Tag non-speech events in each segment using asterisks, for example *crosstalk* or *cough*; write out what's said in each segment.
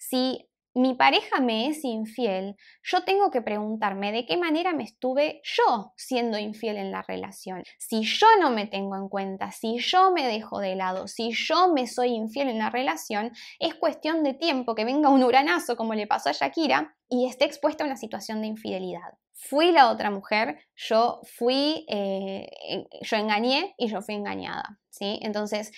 Si mi pareja me es infiel, yo tengo que preguntarme de qué manera me estuve yo siendo infiel en la relación. Si yo no me tengo en cuenta, si yo me dejo de lado, si yo me soy infiel en la relación, es cuestión de tiempo que venga un uranazo como le pasó a Shakira y esté expuesta a una situación de infidelidad. Fui la otra mujer, yo fui, eh, yo engañé y yo fui engañada, ¿sí? Entonces,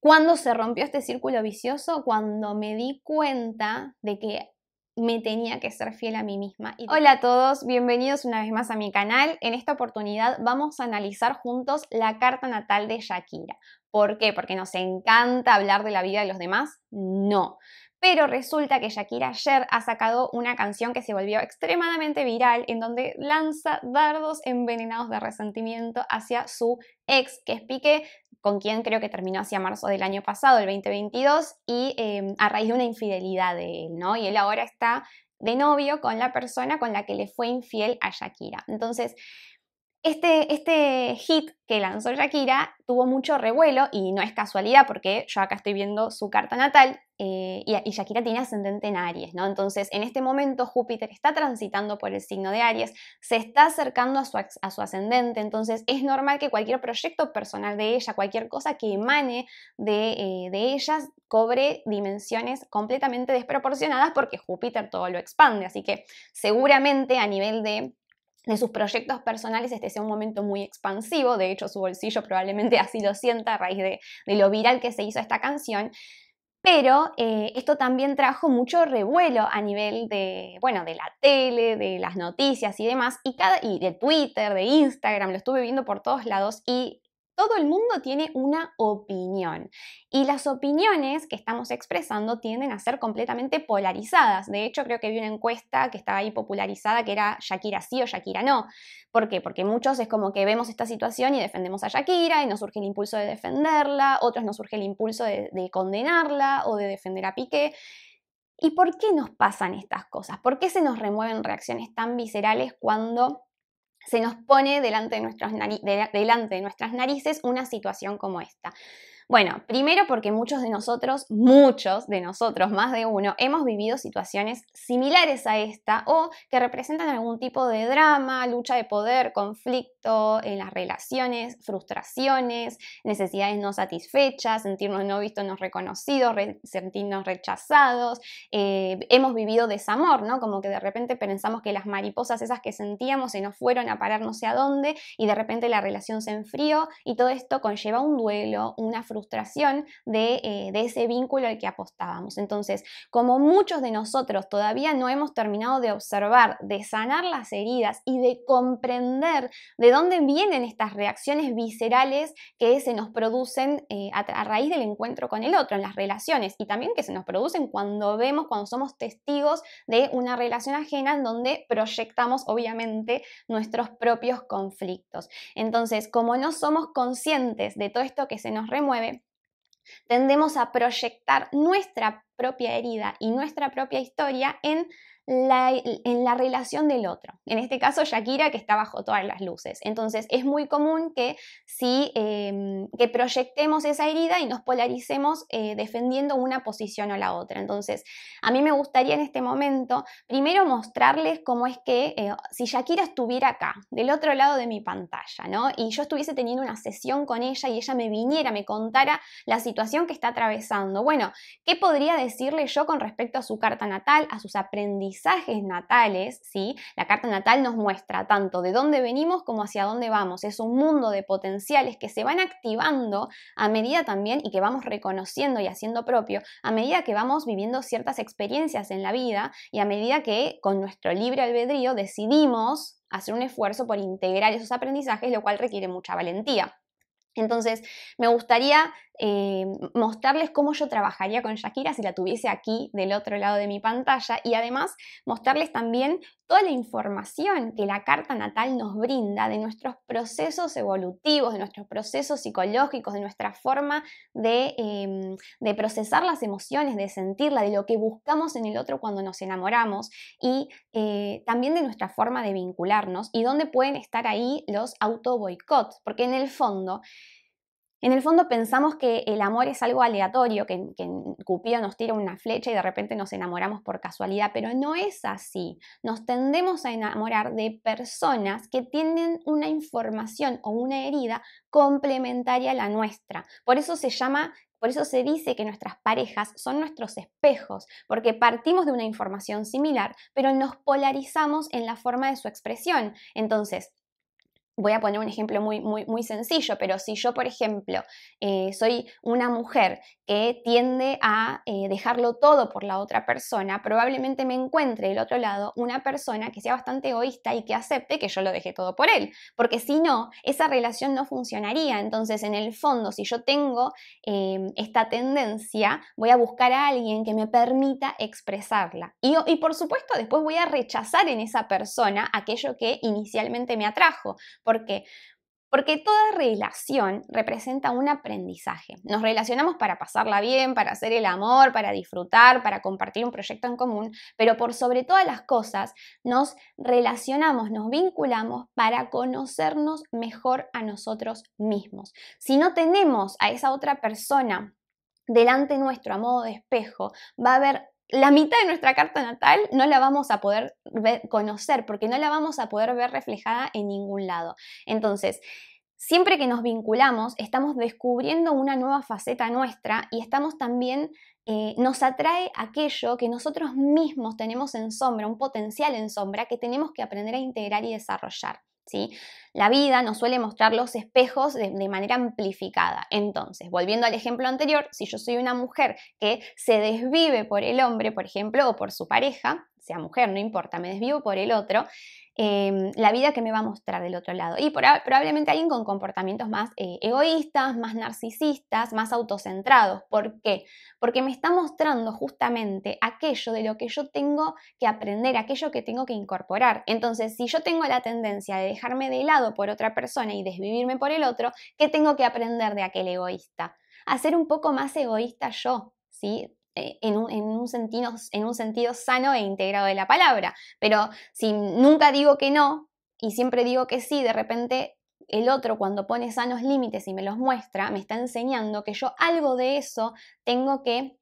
¿Cuándo se rompió este círculo vicioso? Cuando me di cuenta de que me tenía que ser fiel a mí misma. Hola a todos, bienvenidos una vez más a mi canal. En esta oportunidad vamos a analizar juntos la carta natal de Shakira. ¿Por qué? ¿Porque nos encanta hablar de la vida de los demás? No. Pero resulta que Shakira ayer ha sacado una canción que se volvió extremadamente viral en donde lanza dardos envenenados de resentimiento hacia su ex, que es Piqué, con quien creo que terminó hacia marzo del año pasado, el 2022, y em, a raíz de una infidelidad de él, ¿no? Y él ahora está de novio con la persona con la que le fue infiel a Shakira. Entonces, este, este, hit que lanzó Shakira tuvo mucho revuelo y no es casualidad porque yo acá estoy viendo su carta natal eh, y, Shakira tiene ascendente en Aries, ¿no? Entonces, en este momento Júpiter está transitando por el signo de Aries, se está acercando a su, ascendente, entonces es normal que cualquier proyecto personal de ella, cualquier cosa que emane de, eh, de ellas, cobre dimensiones completamente desproporcionadas porque Júpiter todo lo expande, así que seguramente a nivel de de sus proyectos personales este sea un momento muy expansivo, de hecho su bolsillo probablemente *laughs* así lo sienta a raíz de, lo viral que se hizo esta canción, pero eh, esto también trajo mucho revuelo a nivel de, bueno, de la tele, de las noticias y demás, y, cada, y de Twitter, de Instagram, lo estuve viendo por todos lados y todo el mundo tiene una opinión y las opiniones que estamos expresando tienden a ser completamente polarizadas. De hecho, creo que vi una encuesta que estaba ahí popularizada que era Shakira sí o Shakira no. ¿Por qué? Porque muchos es como que vemos esta situación y defendemos a Shakira y nos surge el impulso de defenderla, otros nos surge el impulso de, de condenarla o de defender a Piqué. ¿Y por qué nos pasan estas cosas? ¿Por qué se nos remueven reacciones tan viscerales cuando se nos pone delante de, nuestras narices, delante nuestras narices una situación como esta. Bueno, primero porque muchos de nosotros, muchos de nosotros, más de uno, hemos vivido situaciones similares a esta o que representan algún tipo de drama, lucha de poder, conflicto en las relaciones, frustraciones, necesidades no satisfechas, sentirnos no vistos, no reconocidos, sentirnos rechazados. Eh, hemos vivido desamor, ¿no? Como que de repente pensamos que las mariposas esas que sentíamos se nos fueron a parar no sé a dónde y de repente la relación se enfrió y todo esto conlleva un duelo, una frustración eh, de, ese vínculo al que apostábamos. Entonces, como muchos de nosotros todavía no hemos terminado de observar, de sanar las heridas y de comprender de dónde vienen estas reacciones viscerales que se nos producen eh, a raíz del encuentro con el otro, en las relaciones, y también que se nos producen cuando vemos, cuando somos testigos de una relación ajena en donde proyectamos, obviamente, nuestros propios conflictos. Entonces, como no somos conscientes de todo esto que se nos remueve, tendemos a proyectar nuestra propia herida y nuestra propia historia en la, en la relación del otro. En este caso, Shakira, que está bajo todas las luces. Entonces, es muy común que, si, em, proyectemos esa herida y nos polaricemos eh, defendiendo una posición o la otra. Entonces, a mí me gustaría en este momento, primero mostrarles cómo es que, eh, si Shakira estuviera acá, del otro lado de mi pantalla, ¿no? Y yo estuviese teniendo una sesión con ella y ella me viniera, me contara la situación que está atravesando. Bueno, ¿qué podría decirle yo con respecto a su carta natal, a sus aprendizajes? natales, ¿sí? La carta natal nos muestra tanto de dónde venimos como hacia dónde vamos. Es un mundo de potenciales que se van activando a medida también y que vamos reconociendo y haciendo propio, a medida que vamos viviendo ciertas experiencias en la vida y a medida que con nuestro libre albedrío decidimos hacer un esfuerzo por integrar esos aprendizajes, lo cual requiere mucha valentía. Entonces, me gustaría eh, mostrarles cómo yo trabajaría con Shakira si la tuviese aquí del otro lado de mi pantalla y además mostrarles también toda la información que la carta natal nos brinda de nuestros procesos evolutivos, de nuestros procesos psicológicos, de nuestra forma de, em, procesar las emociones, de sentirla, de lo que buscamos en el otro cuando nos enamoramos y eh, también de nuestra forma de vincularnos y dónde pueden estar ahí los auto boicots, porque en el fondo en el fondo pensamos que el amor es algo aleatorio, que, Cupido nos tira una flecha y de repente nos enamoramos por casualidad, pero no es así. Nos tendemos a enamorar de personas que tienen una información o una herida complementaria a la nuestra. Por eso se llama por eso se dice que nuestras parejas son nuestros espejos, porque partimos de una información similar, pero nos polarizamos en la forma de su expresión. Entonces, voy a poner un ejemplo muy, muy, muy sencillo, pero si yo, por ejemplo, eh, soy una mujer que tiende a eh, dejarlo todo por la otra persona, probablemente me encuentre del otro lado una persona que sea bastante egoísta y que acepte que yo lo deje todo por él, porque si no, esa relación no funcionaría. Entonces, en el fondo, si yo tengo eh, esta tendencia, voy a buscar a alguien que me permita expresarla. y por supuesto, después voy a rechazar en esa persona aquello que inicialmente me atrajo ¿Por qué? Porque toda relación representa un aprendizaje. Nos relacionamos para pasarla bien, para hacer el amor, para disfrutar, para compartir un proyecto en común, pero por sobre todas las cosas nos relacionamos, nos vinculamos para conocernos mejor a nosotros mismos. Si no tenemos a esa otra persona delante nuestro a modo de espejo, va a haber la mitad de nuestra carta natal no la vamos a poder conocer porque no la vamos a poder ver reflejada en ningún lado. Entonces, siempre que nos vinculamos, estamos descubriendo una nueva faceta nuestra y estamos también, eh, nos atrae aquello que nosotros mismos tenemos en sombra, un potencial en sombra que tenemos que aprender a integrar y desarrollar. La vida nos suele mostrar los espejos de, manera amplificada. Entonces, volviendo al ejemplo anterior, si yo soy una mujer que se desvive por el hombre, por ejemplo, o por su pareja, sea mujer, no importa, me desvivo por el otro, em, la vida que me va a mostrar del otro lado. Y probablemente alguien con comportamientos más eh, egoístas, más narcisistas, más autocentrados. ¿Por qué? Porque me está mostrando justamente aquello de lo que yo tengo que aprender, aquello que tengo que incorporar. Entonces, si yo tengo la tendencia de dejarme de lado por otra persona y desvivirme por el otro, ¿qué tengo que aprender de aquel egoísta? A ser un poco más egoísta yo, ¿sí? Eh, en un, sentido, en un sentido sano e integrado de la palabra. Pero si nunca digo que no y siempre digo que sí, de repente el otro cuando pone sanos límites y me los muestra, me está enseñando que yo algo de eso tengo que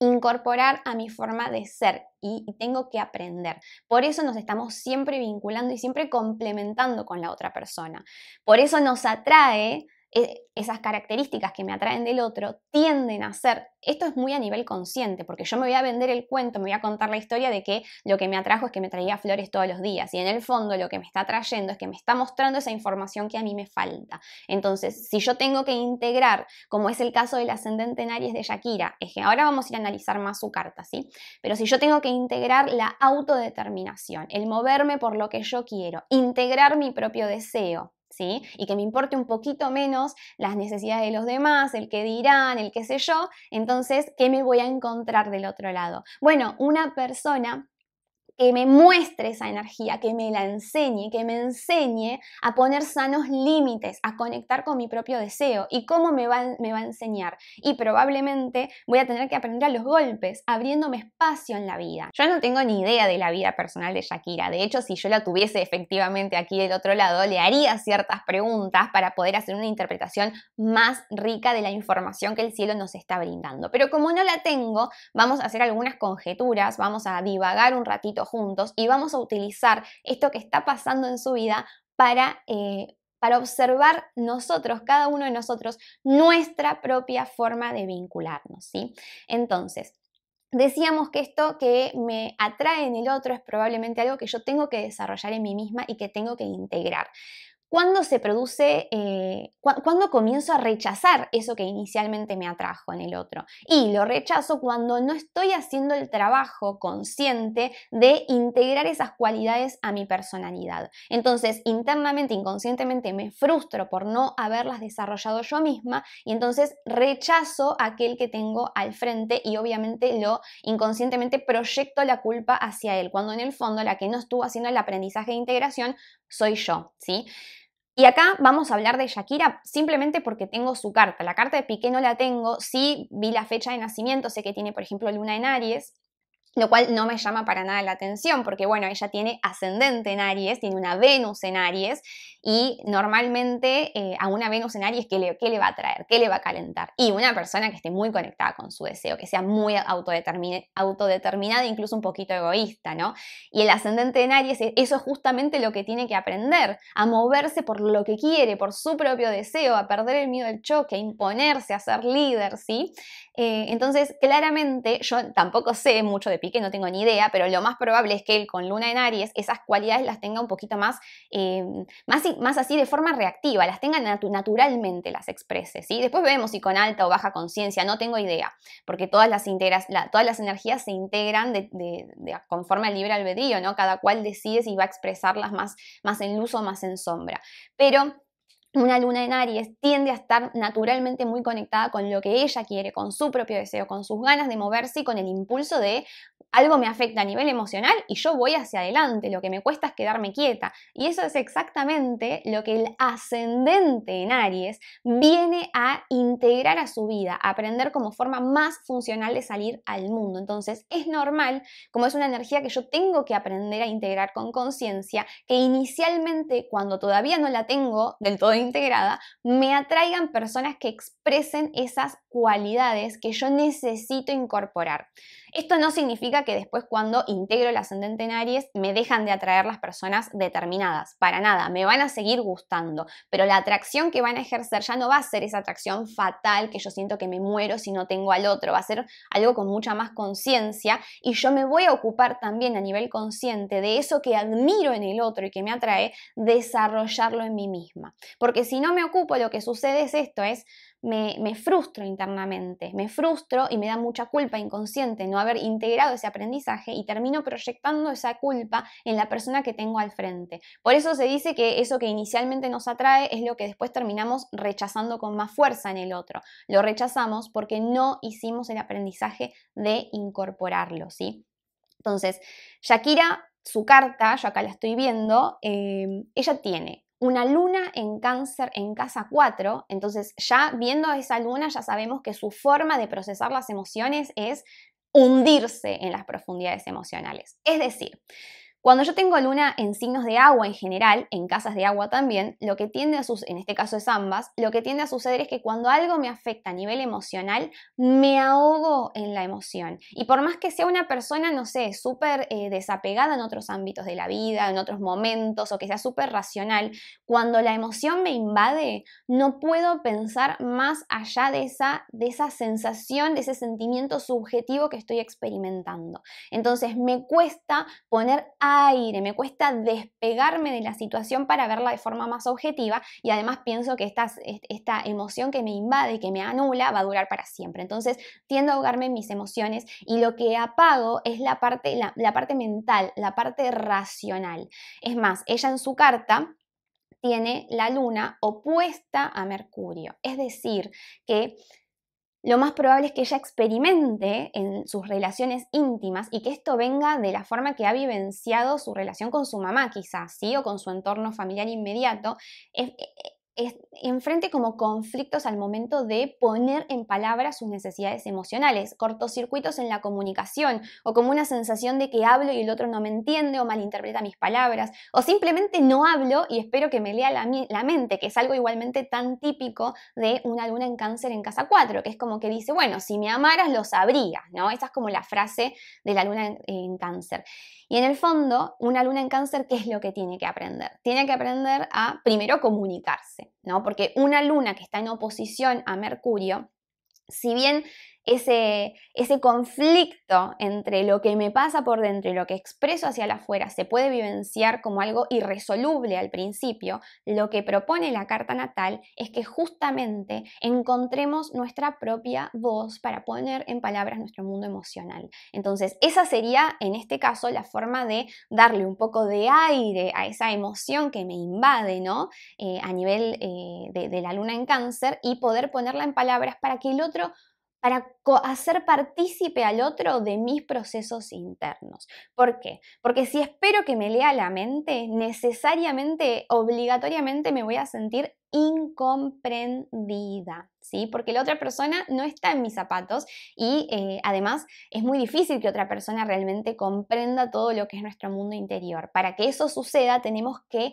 incorporar a mi forma de ser y tengo que aprender. Por eso nos estamos siempre vinculando y siempre complementando con la otra persona. Por eso nos atrae e, esas características que me atraen del otro tienden a ser, esto es muy a nivel consciente, porque yo me voy a vender el cuento, me voy a contar la historia de que lo que me atrajo es que me traía flores todos los días y en el fondo lo que me está trayendo es que me está mostrando esa información que a mí me falta. Entonces, si yo tengo que integrar, como es el caso del ascendente en Aries de Shakira, es que ahora vamos a ir a analizar más su carta, ¿sí? Pero si yo tengo que integrar la autodeterminación, el moverme por lo que yo quiero, integrar mi propio deseo, ¿sí? Y que me importe un poquito menos las necesidades de los demás, el que dirán, el qué sé yo. Entonces, ¿qué me voy a encontrar del otro lado? Bueno, una persona que me muestre esa energía, que me la enseñe, que me enseñe a poner sanos límites, a conectar con mi propio deseo y cómo me va, me va a enseñar. Y probablemente voy a tener que aprender a los golpes, abriéndome espacio en la vida. Yo no tengo ni idea de la vida personal de Shakira. De hecho, si yo la tuviese efectivamente aquí del otro lado, le haría ciertas preguntas para poder hacer una interpretación más rica de la información que el cielo nos está brindando. Pero como no la tengo, vamos a hacer algunas conjeturas, vamos a divagar un ratito juntos y vamos a utilizar esto que está pasando en su vida para, eh, observar nosotros, cada uno de nosotros, nuestra propia forma de vincularnos, Entonces, Decíamos que esto que me atrae en el otro es probablemente algo que yo tengo que desarrollar en mí misma y que tengo que integrar. ¿Cuándo se produce, eh, comienzo a rechazar eso que inicialmente me atrajo en el otro? Y lo rechazo cuando no estoy haciendo el trabajo consciente de integrar esas cualidades a mi personalidad. Entonces, internamente, inconscientemente, me frustro por no haberlas desarrollado yo misma y entonces rechazo aquel que tengo al frente y obviamente lo inconscientemente proyecto la culpa hacia él, cuando en el fondo la que no estuvo haciendo el aprendizaje de integración soy yo, ¿sí? Y acá vamos a hablar de Shakira simplemente porque tengo su carta. La carta de Piqué no la tengo, sí vi la fecha de nacimiento, sé que tiene por ejemplo luna en Aries, lo cual no me llama para nada la atención, porque bueno, ella tiene ascendente en Aries, tiene una Venus en Aries, y normalmente eh, a una Venus en Aries, ¿qué le, ¿qué le, va a traer? ¿Qué le va a calentar? Y una persona que esté muy conectada con su deseo, que sea muy autodeterminada, incluso un poquito egoísta, ¿no? Y el ascendente en Aries, e, eso es justamente lo que tiene que aprender, a moverse por lo que quiere, por su propio deseo, a perder el miedo al choque, a imponerse, a ser líder, ¿sí? Eh, entonces, claramente, yo tampoco sé mucho de pique, no tengo ni idea, pero lo más probable es que él con Luna en Aries esas cualidades las tenga un poquito más, eh, más, más, así de forma reactiva, las tenga naturalmente, las exprese, ¿sí? Después vemos si con alta o baja conciencia, no tengo idea, porque todas las, todas las energías se integran de, conforme al libre albedrío, ¿no? Cada cual decide si va a expresarlas más, más en luz o más en sombra. Pero una luna en Aries tiende a estar naturalmente muy conectada con lo que ella quiere, con su propio deseo, con sus ganas de moverse y con el impulso de algo me afecta a nivel emocional y yo voy hacia adelante, lo que me cuesta es quedarme quieta. Y eso es exactamente lo que el ascendente en Aries viene a integrar a su vida, a aprender como forma más funcional de salir al mundo. Entonces es normal, como es una energía que yo tengo que aprender a integrar con conciencia, que inicialmente cuando todavía no la tengo del todo integrada, me atraigan personas que expresen esas cualidades que yo necesito incorporar. Esto no significa que después cuando integro el ascendente en Aries me dejan de atraer las personas determinadas, para nada, me van a seguir gustando, pero la atracción que van a ejercer ya no va a ser esa atracción fatal que yo siento que me muero si no tengo al otro, va a ser algo con mucha más conciencia y yo me voy a ocupar también a nivel consciente de eso que admiro en el otro y que me atrae, desarrollarlo en mí misma, porque si no me ocupo lo que sucede es esto, es me, frustro internamente, me frustro y me da mucha culpa inconsciente no haber integrado ese aprendizaje y termino proyectando esa culpa en la persona que tengo al frente. Por eso se dice que eso que inicialmente nos atrae es lo que después terminamos rechazando con más fuerza en el otro. Lo rechazamos porque no hicimos el aprendizaje de incorporarlo, ¿sí? Entonces, Shakira, su carta, yo acá la estoy viendo, eh, ella tiene una luna en cáncer en casa 4, entonces ya viendo esa luna ya sabemos que su forma de procesar las emociones es hundirse en las profundidades emocionales. Es decir, cuando yo tengo luna en signos de agua en general, en casas de agua también, lo que tiende a suceder, en este caso es ambas, lo que tiende a suceder es que cuando algo me afecta a nivel emocional, me ahogo en la emoción. Y por más que sea una persona, no sé, súper eh, desapegada en otros ámbitos de la vida, en otros momentos, o que sea súper racional, cuando la emoción me invade, no puedo pensar más allá de esa, de esa sensación, de ese sentimiento subjetivo que estoy experimentando. Entonces me cuesta poner a aire, me cuesta despegarme de la situación para verla de forma más objetiva y además pienso que esta, esta emoción que me invade, que me anula, va a durar para siempre. Entonces tiendo a ahogarme en mis emociones y lo que apago es la parte, la parte mental, la parte racional. Es más, ella en su carta tiene la luna opuesta a Mercurio. Es decir, que lo más probable es que ella experimente en sus relaciones íntimas y que esto venga de la forma que ha vivenciado su relación con su mamá quizás, ¿sí? O con su entorno familiar inmediato. Eh, enfrente como conflictos al momento de poner en palabras sus necesidades emocionales, cortocircuitos en la comunicación o como una sensación de que hablo y el otro no me entiende o malinterpreta mis palabras o simplemente no hablo y espero que me lea la, mente, que es algo igualmente tan típico de una luna en cáncer en casa 4, que es como que dice, bueno, si me amaras lo sabría, ¿no? Esa es como la frase de la luna en, en cáncer. Y en el fondo, una luna en cáncer, ¿qué es lo que tiene que aprender? Tiene que aprender a primero comunicarse. ¿no? Porque una luna que está en oposición a Mercurio, si bien ese, conflicto entre lo que me pasa por dentro y lo que expreso hacia afuera se puede vivenciar como algo irresoluble al principio, lo que propone la carta natal es que justamente encontremos nuestra propia voz para poner en palabras nuestro mundo emocional. Entonces, esa sería en este caso la forma de darle un poco de aire a esa emoción que me invade, ¿no? Eh, a nivel eh, de la luna en cáncer y poder ponerla en palabras para que el otro para hacer partícipe al otro de mis procesos internos. ¿Por qué? Porque si espero que me lea la mente, necesariamente, obligatoriamente me voy a sentir incomprendida, ¿sí? Porque la otra persona no está en mis zapatos y eh, además es muy difícil que otra persona realmente comprenda todo lo que es nuestro mundo interior. Para que eso suceda tenemos que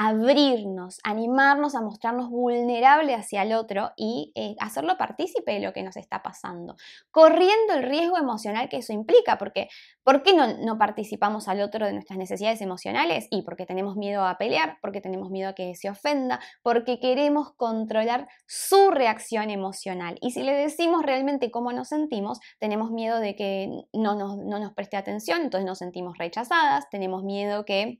abrirnos, animarnos a mostrarnos vulnerables hacia el otro y eh, hacerlo partícipe de lo que nos está pasando, corriendo el riesgo emocional que eso implica, porque ¿por qué no, participamos al otro de nuestras necesidades emocionales? Y porque tenemos miedo a pelear, porque tenemos miedo a que se ofenda, porque queremos controlar su reacción emocional. Y si le decimos realmente cómo nos sentimos, tenemos miedo de que no nos, no nos preste atención, entonces nos sentimos rechazadas, tenemos miedo que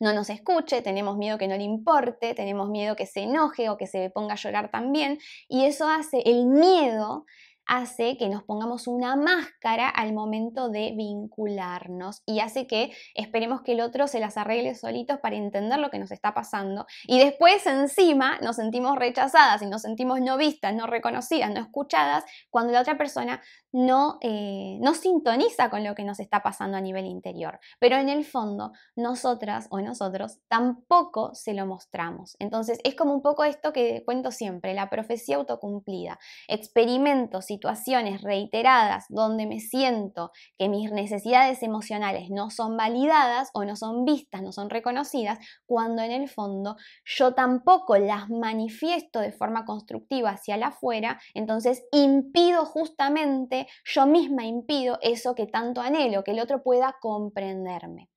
no nos escuche, tenemos miedo que no le importe, tenemos miedo que se enoje o que se ponga a llorar también. Y eso hace, el miedo hace que nos pongamos una máscara al momento de vincularnos y hace que esperemos que el otro se las arregle solitos para entender lo que nos está pasando y después encima nos sentimos rechazadas y nos sentimos no vistas, no reconocidas, no escuchadas cuando la otra persona no, eh, no sintoniza con lo que nos está pasando a nivel interior. Pero en el fondo, nosotras o nosotros tampoco se lo mostramos. Entonces, es como un poco esto que cuento siempre, la profecía autocumplida. Experimento situaciones reiteradas donde me siento que mis necesidades emocionales no son validadas o no son vistas, no son reconocidas, cuando en el fondo yo tampoco las manifiesto de forma constructiva hacia afuera, entonces impido justamente yo misma impido eso que tanto anhelo, que el otro pueda comprenderme.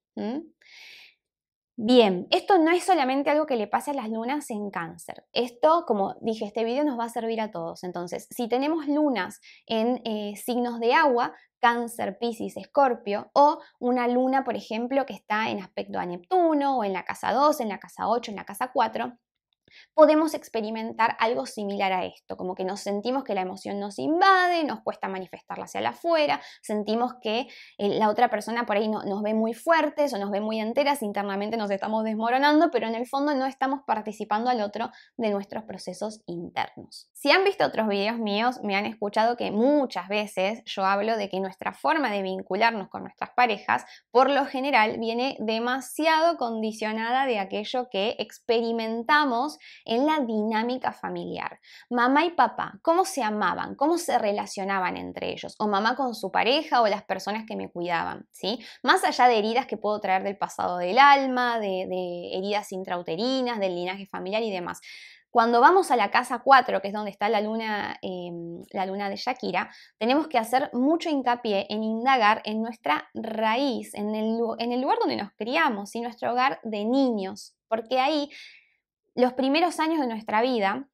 Bien, esto no es solamente algo que le pase a las lunas en cáncer. Esto, como dije, este video nos va a servir a todos. Entonces, si tenemos lunas en eh, signos de agua, cáncer, piscis, escorpio, o una luna, por ejemplo, que está en aspecto a Neptuno, o en la casa 2, en la casa 8, en la casa 4, podemos experimentar algo similar a esto, como que nos sentimos que la emoción nos invade, nos cuesta manifestarla hacia afuera, sentimos que eh, la otra persona por ahí nos ve muy fuertes o nos ve muy enteras, internamente nos estamos desmoronando, pero en el fondo no estamos participando al otro de nuestros procesos internos. Si han visto otros videos míos, me han escuchado que muchas veces yo hablo de que nuestra forma de vincularnos con nuestras parejas, por lo general, viene demasiado condicionada de aquello que experimentamos en la dinámica familiar. Mamá y papá, ¿cómo se amaban? ¿Cómo se relacionaban entre ellos? O mamá con su pareja o las personas que me cuidaban, ¿sí? Más allá de heridas que puedo traer del pasado del alma, de, heridas intrauterinas, del linaje familiar y demás. Cuando vamos a la casa 4, que es donde está la luna, em, la luna de Shakira, tenemos que hacer mucho hincapié en indagar en nuestra raíz, en el, lugar donde nos criamos, y nuestro hogar de niños, porque ahí los primeros años de nuestra vida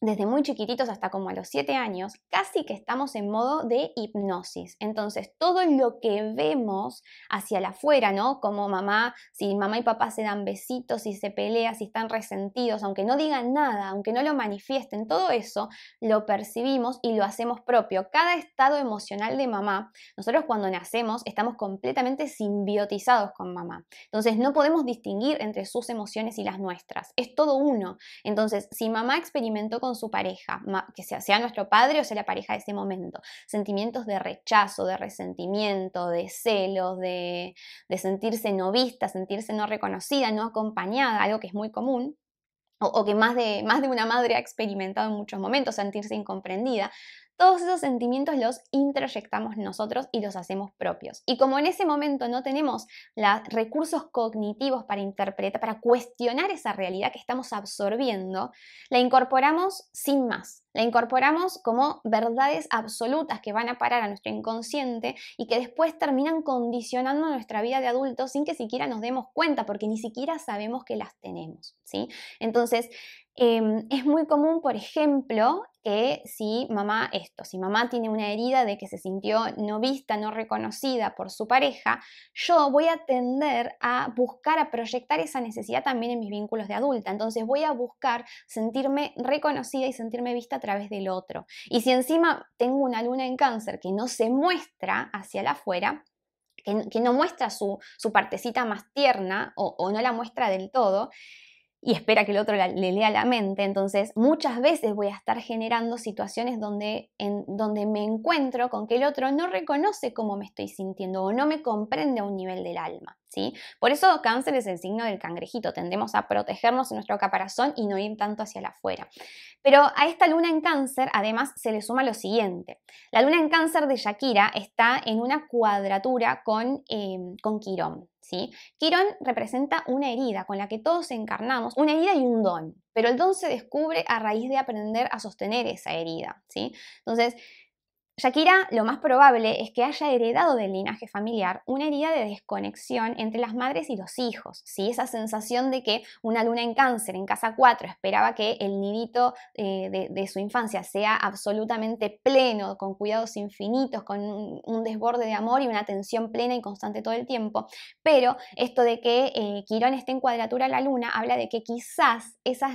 desde muy chiquititos hasta como a los 7 años, casi que estamos en modo de hipnosis. Entonces, todo lo que vemos hacia afuera, ¿no? Como mamá, si mamá y papá se dan besitos, si se pelean, si están resentidos, aunque no digan nada, aunque no lo manifiesten, todo eso lo percibimos y lo hacemos propio. Cada estado emocional de mamá, nosotros cuando nacemos estamos completamente simbiotizados con mamá. Entonces, no podemos distinguir entre sus emociones y las nuestras. Es todo uno. Entonces, si mamá experimentó con su pareja, que sea, nuestro padre o sea la pareja de ese momento. Sentimientos de rechazo, de resentimiento, de celos, de, sentirse no vista, sentirse no reconocida, no acompañada, algo que es muy común, o, que más de, más de una madre ha experimentado en muchos momentos, sentirse incomprendida, todos esos sentimientos los introyectamos nosotros y los hacemos propios. Y como en ese momento no tenemos los recursos cognitivos para interpretar, para cuestionar esa realidad que estamos absorbiendo, la incorporamos sin más. La incorporamos como verdades absolutas que van a parar a nuestro inconsciente y que después terminan condicionando nuestra vida de adultos sin que siquiera nos demos cuenta porque ni siquiera sabemos que las tenemos, ¿sí? Entonces, Em, es muy común, por ejemplo, que si mamá, esto, si mamá tiene una herida de que se sintió no vista, no reconocida por su pareja, yo voy a tender a buscar, a proyectar esa necesidad también en mis vínculos de adulta. Entonces voy a buscar sentirme reconocida y sentirme vista a través del otro. Y si encima tengo una luna en cáncer que no se muestra hacia la afuera, que, no muestra su, partecita más tierna o no la muestra del todo, y espera que el otro le lea la mente. Entonces, muchas veces voy a estar generando situaciones donde, en, donde me encuentro con que el otro no reconoce cómo me estoy sintiendo o no me comprende a un nivel del alma. Por eso cáncer es el signo del cangrejito, tendemos a protegernos en nuestro caparazón y no ir tanto hacia afuera. Pero a esta luna en cáncer además se le suma lo siguiente. La luna en cáncer de Shakira está en una cuadratura con, em, con Quirón. Quirón representa una herida con la que todos encarnamos, una herida y un don, pero el don se descubre a raíz de aprender a sostener esa herida. Entonces, Shakira lo más probable es que haya heredado del linaje familiar una herida de desconexión entre las madres y los hijos, ¿sí? esa sensación de que una luna en cáncer en casa 4 esperaba que el nidito eh, de, su infancia sea absolutamente pleno, con cuidados infinitos, con un, desborde de amor y una atención plena y constante todo el tiempo, pero esto de que eh, Quirón esté en cuadratura a la luna habla de que quizás esas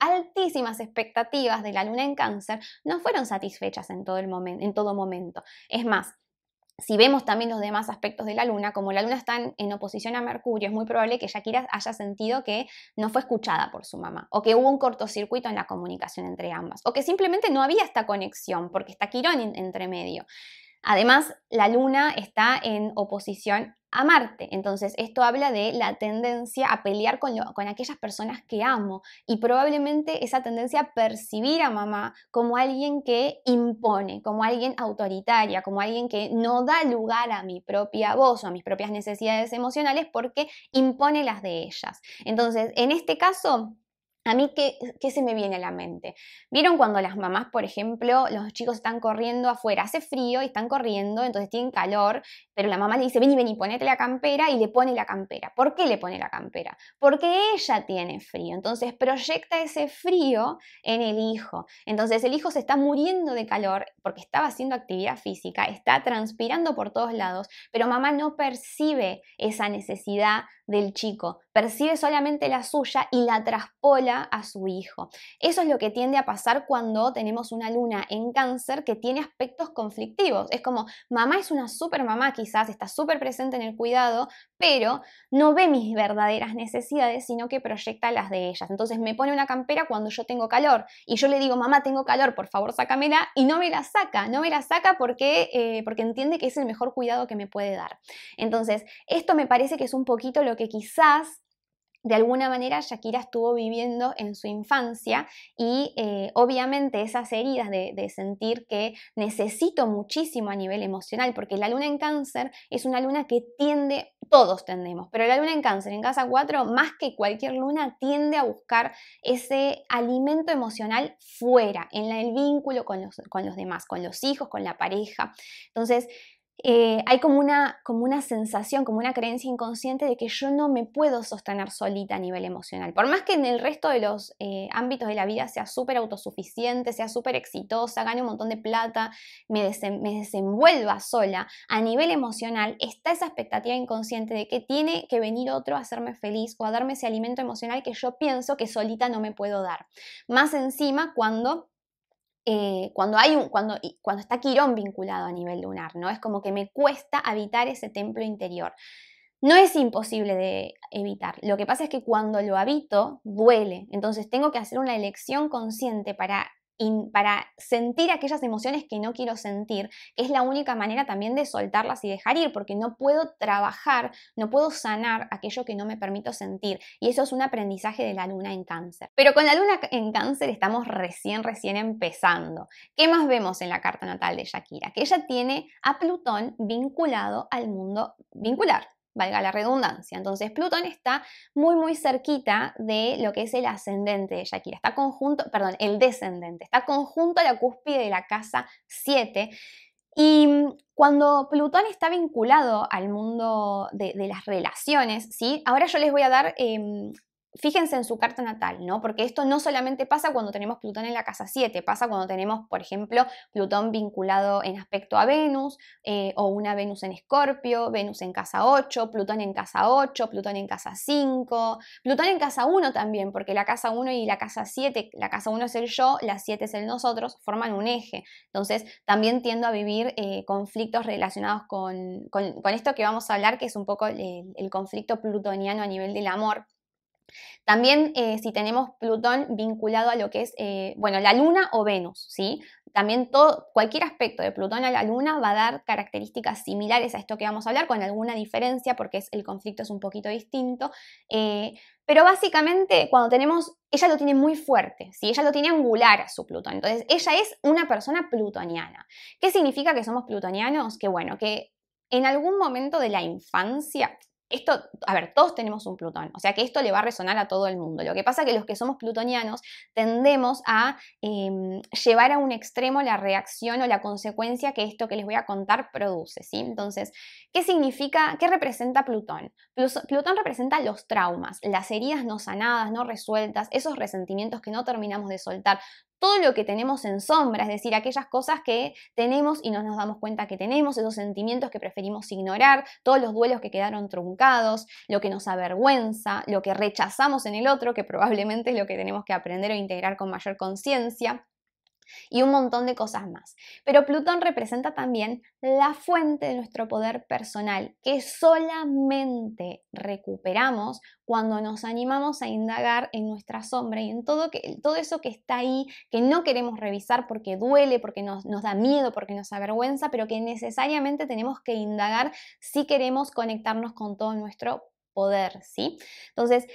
altísimas expectativas de la luna en cáncer no fueron satisfechas en todo el momento momento. Es más, si vemos también los demás aspectos de la luna, como la luna está en, oposición a Mercurio, es muy probable que Shakira haya sentido que no fue escuchada por su mamá, o que hubo un cortocircuito en la comunicación entre ambas, o que simplemente no había esta conexión, porque está Quirón entre medio. Además, la luna está en oposición Amarte, Entonces, esto habla de la tendencia a pelear con, con, aquellas personas que amo y probablemente esa tendencia a percibir a mamá como alguien que impone, como alguien autoritaria, como alguien que no da lugar a mi propia voz o a mis propias necesidades emocionales porque impone las de ellas. Entonces, en este caso, ¿A mí qué, se me viene a la mente? ¿Vieron cuando las mamás, por ejemplo, los chicos están corriendo afuera, hace frío y están corriendo, entonces tienen calor, pero la mamá le dice, vení, y ponete la campera y le pone la campera. ¿Por qué le pone la campera? Porque ella tiene frío, entonces proyecta ese frío en el hijo. Entonces el hijo se está muriendo de calor porque estaba haciendo actividad física, está transpirando por todos lados, pero mamá no percibe esa necesidad del chico, percibe solamente la suya y la traspola a su hijo. Eso es lo que tiende a pasar cuando tenemos una luna en cáncer que tiene aspectos conflictivos. Es como, mamá es una super mamá quizás, está súper presente en el cuidado, pero no ve mis verdaderas necesidades, sino que proyecta las de ellas. Entonces me pone una campera cuando yo tengo calor y yo le digo, mamá, tengo calor, por favor, sácamela, y no me la saca, no me la saca porque, eh, porque entiende que es el mejor cuidado que me puede dar. Entonces, esto me parece que es un poquito lo que que quizás de alguna manera Shakira estuvo viviendo en su infancia y eh, obviamente esas heridas de, sentir que necesito muchísimo a nivel emocional, porque la luna en cáncer es una luna que tiende, todos tendemos, pero la luna en cáncer en casa 4, más que cualquier luna, tiende a buscar ese alimento emocional fuera, en el vínculo con los, con los demás, con los hijos, con la pareja. Entonces, eh, hay como una, como una sensación, como una creencia inconsciente de que yo no me puedo sostener solita a nivel emocional. Por más que en el resto de los eh, ámbitos de la vida sea súper autosuficiente, sea súper exitosa, gane un montón de plata, me, me desenvuelva sola, a nivel emocional está esa expectativa inconsciente de que tiene que venir otro a hacerme feliz o a darme ese alimento emocional que yo pienso que solita no me puedo dar. Más encima cuando eh, cuando, hay un, cuando, cuando está Quirón vinculado a nivel lunar, ¿no? Es como que me cuesta habitar ese templo interior. No es imposible de evitar. Lo que pasa es que cuando lo habito, duele. Entonces tengo que hacer una elección consciente para para sentir aquellas emociones que no quiero sentir, es la única manera también de soltarlas y dejar ir, porque no puedo trabajar, no puedo sanar aquello que no me permito sentir. Y eso es un aprendizaje de la luna en cáncer. Pero con la luna en cáncer estamos recién, recién empezando. ¿Qué más vemos en la carta natal de Shakira? Que ella tiene a Plutón vinculado al mundo vincular, valga la redundancia. Entonces, Plutón está muy, muy cerquita de lo que es el ascendente de Shakira, está conjunto, perdón, el descendente, está conjunto a la cúspide de la casa 7. Y mm, cuando Plutón está vinculado al mundo de, las relaciones, ¿sí? ahora yo les voy a dar em, fíjense en su carta natal, ¿no? Porque esto no solamente pasa cuando tenemos Plutón en la casa 7, pasa cuando tenemos, por ejemplo, Plutón vinculado en aspecto a Venus, eh, o una Venus en Escorpio, Venus en casa 8, Plutón en casa 8, Plutón en casa 5, Plutón en casa 1 también, porque la casa 1 y la casa 7, la casa 1 es el yo, la 7 es el nosotros, forman un eje. Entonces, también tiendo a vivir eh, conflictos relacionados con, esto que vamos a hablar, que es un poco el, el conflicto plutoniano a nivel del amor también eh, si tenemos Plutón vinculado a lo que es, eh, bueno, la Luna o Venus, ¿sí? También todo, cualquier aspecto de Plutón a la Luna va a dar características similares a esto que vamos a hablar, con alguna diferencia porque es, el conflicto es un poquito distinto. Eh, pero básicamente cuando tenemos, ella lo tiene muy fuerte, ¿sí? ella lo tiene angular a su Plutón. Entonces, ella es una persona plutoniana. ¿Qué significa que somos plutonianos? Que bueno, que en algún momento de la infancia, esto, a ver, todos tenemos un Plutón, o sea que esto le va a resonar a todo el mundo. Lo que pasa es que los que somos plutonianos tendemos a em, llevar a un extremo la reacción o la consecuencia que esto que les voy a contar produce, ¿sí? Entonces, ¿qué significa, qué representa Plutón? Plutón representa los traumas, las heridas no sanadas, no resueltas, esos resentimientos que no terminamos de soltar, todo lo que tenemos en sombra, es decir, aquellas cosas que tenemos y no nos damos cuenta que tenemos, esos sentimientos que preferimos ignorar, todos los duelos que quedaron truncados, lo que nos avergüenza, lo que rechazamos en el otro, que probablemente es lo que tenemos que aprender o integrar con mayor conciencia y un montón de cosas más. Pero Plutón representa también la fuente de nuestro poder personal que solamente recuperamos cuando nos animamos a indagar en nuestra sombra y en todo, todo eso que está ahí, que no queremos revisar porque duele, porque nos, da miedo, porque nos avergüenza, pero que necesariamente tenemos que indagar si queremos conectarnos con todo nuestro poder, ¿sí? Entonces,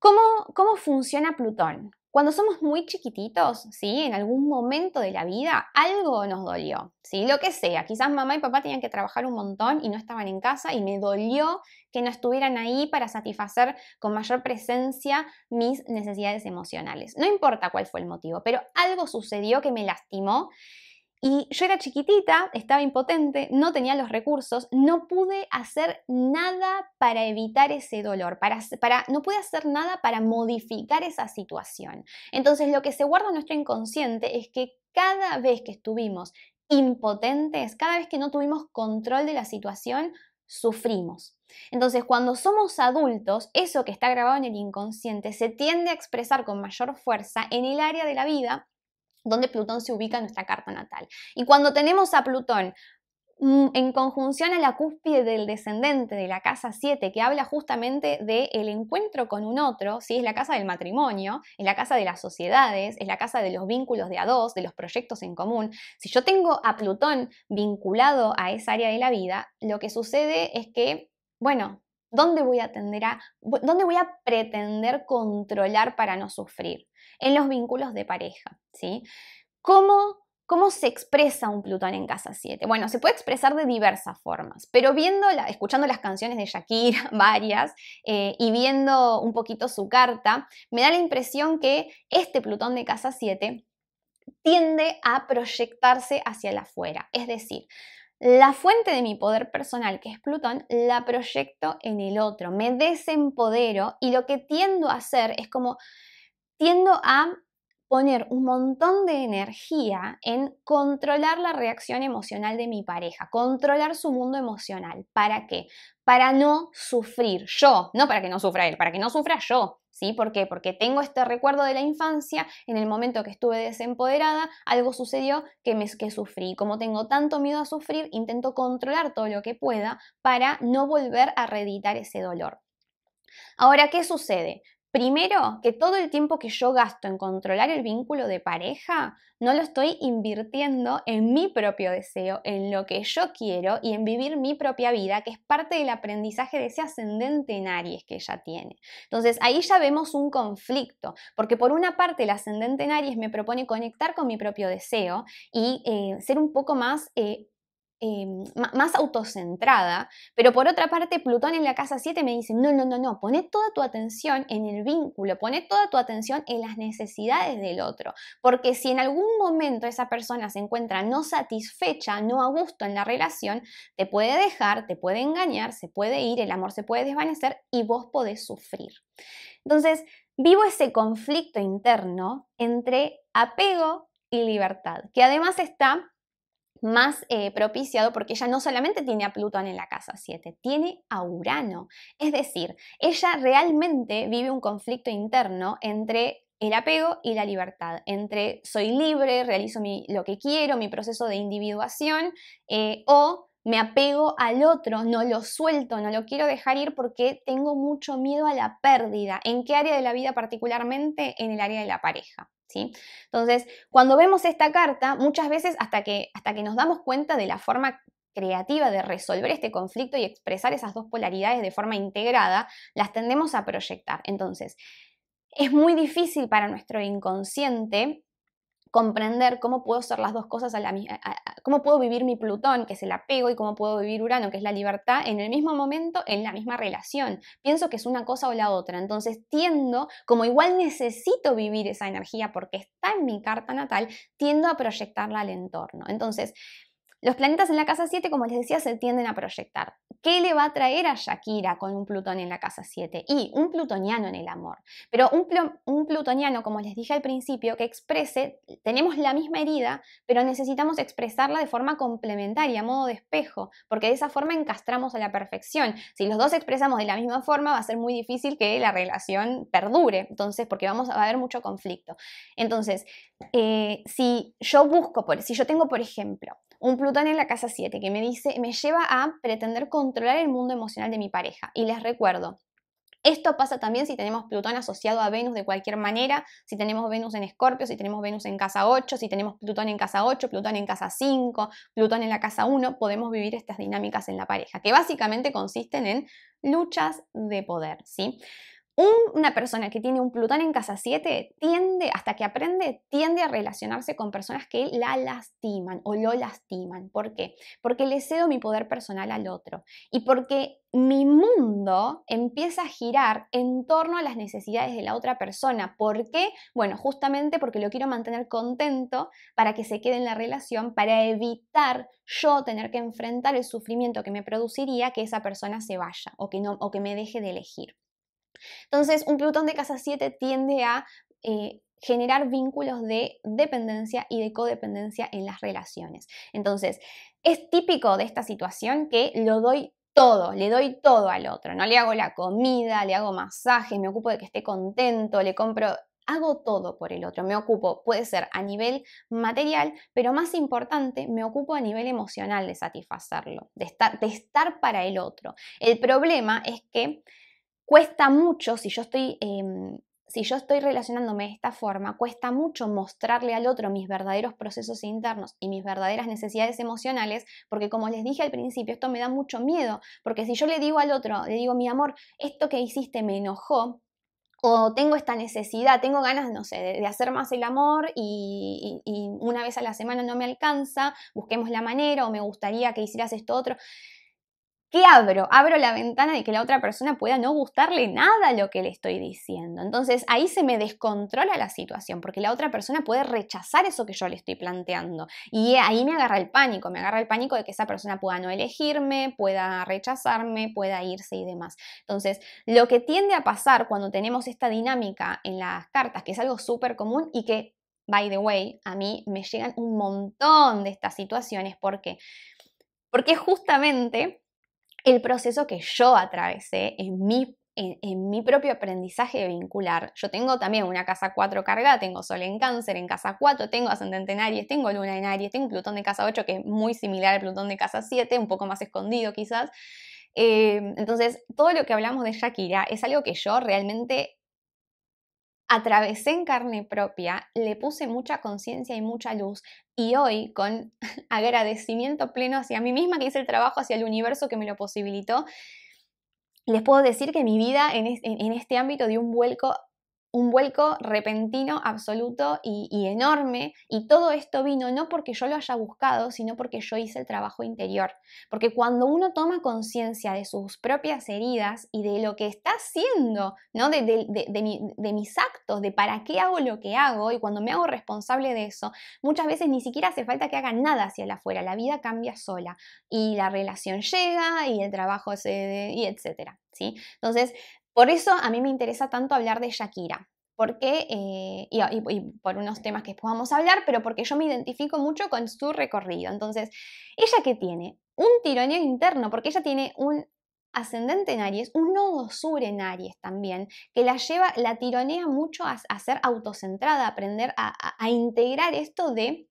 ¿Cómo, funciona Plutón? Cuando somos muy chiquititos, ¿sí? En algún momento de la vida algo nos dolió, ¿sí? Lo que sea, quizás mamá y papá tenían que trabajar un montón y no estaban en casa y me dolió que no estuvieran ahí para satisfacer con mayor presencia mis necesidades emocionales. No importa cuál fue el motivo, pero algo sucedió que me lastimó y yo era chiquitita, estaba impotente, no tenía los recursos, no pude hacer nada para evitar ese dolor, para, no pude hacer nada para modificar esa situación. Entonces lo que se guarda en nuestro inconsciente es que cada vez que estuvimos impotentes, cada vez que no tuvimos control de la situación, sufrimos. Entonces, cuando somos adultos, eso que está grabado en el inconsciente se tiende a expresar con mayor fuerza en el área de la vida donde Plutón se ubica en nuestra carta natal. Y cuando tenemos a Plutón mm, en conjunción a la cúspide del descendente de la casa 7, que habla justamente del el encuentro con un otro, si es la casa del matrimonio, es la casa de las sociedades, es la casa de los vínculos de a dos, de los proyectos en común. Si yo tengo a Plutón vinculado a esa área de la vida, lo que sucede es que, bueno, ¿dónde voy a, tender a, dónde voy a pretender controlar para no sufrir? en los vínculos de pareja. ¿sí? ¿Cómo ¿Cómo se expresa un Plutón en casa 7? Bueno, se puede expresar de diversas formas, pero viendo, la, escuchando las canciones de Shakira, *laughs* varias, eh, y viendo un poquito su carta, me da la impresión que este Plutón de casa 7 tiende a proyectarse hacia la afuera. Es decir, la fuente de mi poder personal, que es Plutón, la proyecto en el otro, me desempodero y lo que tiendo a hacer es como tiendo a poner un montón de energía en controlar la reacción emocional de mi pareja, controlar su mundo emocional. ¿Para qué? Para no sufrir yo, no para que no sufra él, para que no sufra yo. ¿Sí? ¿Por qué? Porque tengo este recuerdo de la infancia, en el momento que estuve desempoderada, algo sucedió que me que sufrí. Como tengo tanto miedo a sufrir, intento controlar todo lo que pueda para no volver a reeditar ese dolor. Ahora, ¿qué sucede? Primero, que todo el tiempo que yo gasto en controlar el vínculo de pareja, no lo estoy invirtiendo en mi propio deseo, en lo que yo quiero y en vivir mi propia vida, que es parte del aprendizaje de ese ascendente en Aries que ella tiene. Entonces, ahí ya vemos un conflicto, porque por una parte el ascendente en Aries me propone conectar con mi propio deseo y eh, ser un poco más... Eh, Em, más autocentrada, pero por otra parte Plutón en la casa 7 me dice, no, no, no, no, poné toda tu atención en el vínculo, poné toda tu atención en las necesidades del otro, porque si en algún momento esa persona se encuentra no satisfecha, no a gusto en la relación, te puede dejar, te puede engañar, se puede ir, el amor se puede desvanecer y vos podés sufrir. Entonces, vivo ese conflicto interno entre apego y libertad, que además está más eh, propiciado porque ella no solamente tiene a Plutón en la casa 7, tiene a Urano. Es decir, ella realmente vive un conflicto interno entre el apego y la libertad, entre soy libre, realizo lo que quiero, mi proceso de individuación, eh, o me apego al otro, no lo suelto, no lo quiero dejar ir porque tengo mucho miedo a la pérdida. ¿En qué área de la vida particularmente? En el área de la pareja. ¿Sí? Entonces, cuando vemos esta carta, muchas veces hasta que, hasta que nos damos cuenta de la forma creativa de resolver este conflicto y expresar esas dos polaridades de forma integrada, las tendemos a proyectar. Entonces, es muy difícil para nuestro inconsciente comprender cómo puedo ser las dos cosas a la misma, cómo puedo vivir mi Plutón, que es el apego, y cómo puedo vivir Urano, que es la libertad, en el mismo momento, en la misma relación. Pienso que es una cosa o la otra. Entonces tiendo, como igual necesito vivir esa energía porque está en mi carta natal, tiendo a proyectarla al entorno. Entonces, los planetas en la casa 7, como les decía, se tienden a proyectar. ¿Qué le va a traer a Shakira con un Plutón en la casa 7? Y un plutoniano en el amor. Pero un, plutoniano, como les dije al principio, que exprese, tenemos la misma herida, pero necesitamos expresarla de forma complementaria, a modo de espejo, porque de esa forma encastramos a la perfección. Si los dos expresamos de la misma forma, va a ser muy difícil que la relación perdure, entonces, porque vamos a haber mucho conflicto. Entonces, eh, si yo busco, si yo tengo, por ejemplo, un Plutón en la casa 7 que me dice, me lleva a pretender controlar el mundo emocional de mi pareja. Y les recuerdo, esto pasa también si tenemos Plutón asociado a Venus de cualquier manera, si tenemos Venus en Escorpio, si tenemos Venus en casa 8, si tenemos Plutón en casa 8, Plutón en casa 5, Plutón en la casa 1, podemos vivir estas dinámicas en la pareja, que básicamente consisten en luchas de poder, ¿sí? una persona que tiene un Plutón en casa 7 tiende, hasta que aprende, tiende a relacionarse con personas que la lastiman o lo lastiman. ¿Por qué? Porque le cedo mi poder personal al otro y porque mi mundo empieza a girar en torno a las necesidades de la otra persona. ¿Por qué? Bueno, justamente porque lo quiero mantener contento para que se quede en la relación, para evitar yo tener que enfrentar el sufrimiento que me produciría que esa persona se vaya o o que me deje de elegir. Entonces, un Plutón de casa 7 tiende a eh, generar vínculos de dependencia y de codependencia en las relaciones. Entonces, es típico de esta situación que lo doy todo, le doy todo al otro, no le hago la comida, le hago masajes, me ocupo de que esté contento, le compro hago todo por el otro, me ocupo, puede ser a nivel material, pero más importante, me ocupo a nivel emocional de satisfacerlo, de estar para el otro. El problema es que cuesta mucho, si yo estoy, em, si yo estoy relacionándome de esta forma, cuesta mucho mostrarle al otro mis verdaderos procesos internos y mis verdaderas necesidades emocionales, porque como les dije al principio, esto me da mucho miedo, porque si yo le digo al otro, le digo, mi amor, esto que hiciste me enojó, o tengo esta necesidad, tengo ganas, no sé, de, hacer más el amor y, y, una vez a la semana no me alcanza, busquemos la manera o me gustaría que hicieras esto otro. ¿Qué abro? Abro la ventana de que la otra persona pueda no gustarle nada lo que le estoy diciendo. Entonces ahí se me descontrola la situación porque la otra persona puede rechazar eso que yo le estoy planteando. Y ahí me agarra el pánico, me agarra el pánico de que esa persona pueda no elegirme, pueda rechazarme, pueda irse y demás. Entonces lo que tiende a pasar cuando tenemos esta dinámica en las cartas, que es algo súper común y que, by the way, a mí me llegan un montón de estas situaciones porque... Porque justamente el proceso que yo atravesé en mi, en, mi propio aprendizaje vincular. Yo tengo también una casa 4 cargada, tengo Sol en Cáncer, en casa 4 tengo ascendente en Aries, tengo Luna en Aries, tengo Plutón de casa 8 que es muy similar al Plutón de casa 7, un poco más escondido quizás. Eh, entonces, todo lo que hablamos de Shakira es algo que yo realmente atravesé en carne propia, le puse mucha conciencia y mucha luz y hoy con *laughs* agradecimiento pleno hacia mí misma que hice el trabajo, hacia el universo que me lo posibilitó, les puedo decir que mi vida en, este ámbito dio un vuelco un vuelco repentino, absoluto y, enorme. Y todo esto vino no porque yo lo haya buscado, sino porque yo hice el trabajo interior. Porque cuando uno toma conciencia de sus propias heridas y de lo que está haciendo, ¿no? De, mis actos, de para qué hago lo que hago, y cuando me hago responsable de eso, muchas veces ni siquiera hace falta que haga nada hacia afuera. La vida cambia sola y la relación llega y el trabajo se... y etcétera. ¿Sí? Entonces, por eso a mí me interesa tanto hablar de Shakira, porque, eh, y, por unos temas que podamos hablar, pero porque yo me identifico mucho con su recorrido. Entonces, ¿ella que tiene? Un tironeo interno, porque ella tiene un ascendente en Aries, un nodo sur en Aries también, que la lleva, la tironea mucho a, ser autocentrada, a aprender a integrar esto de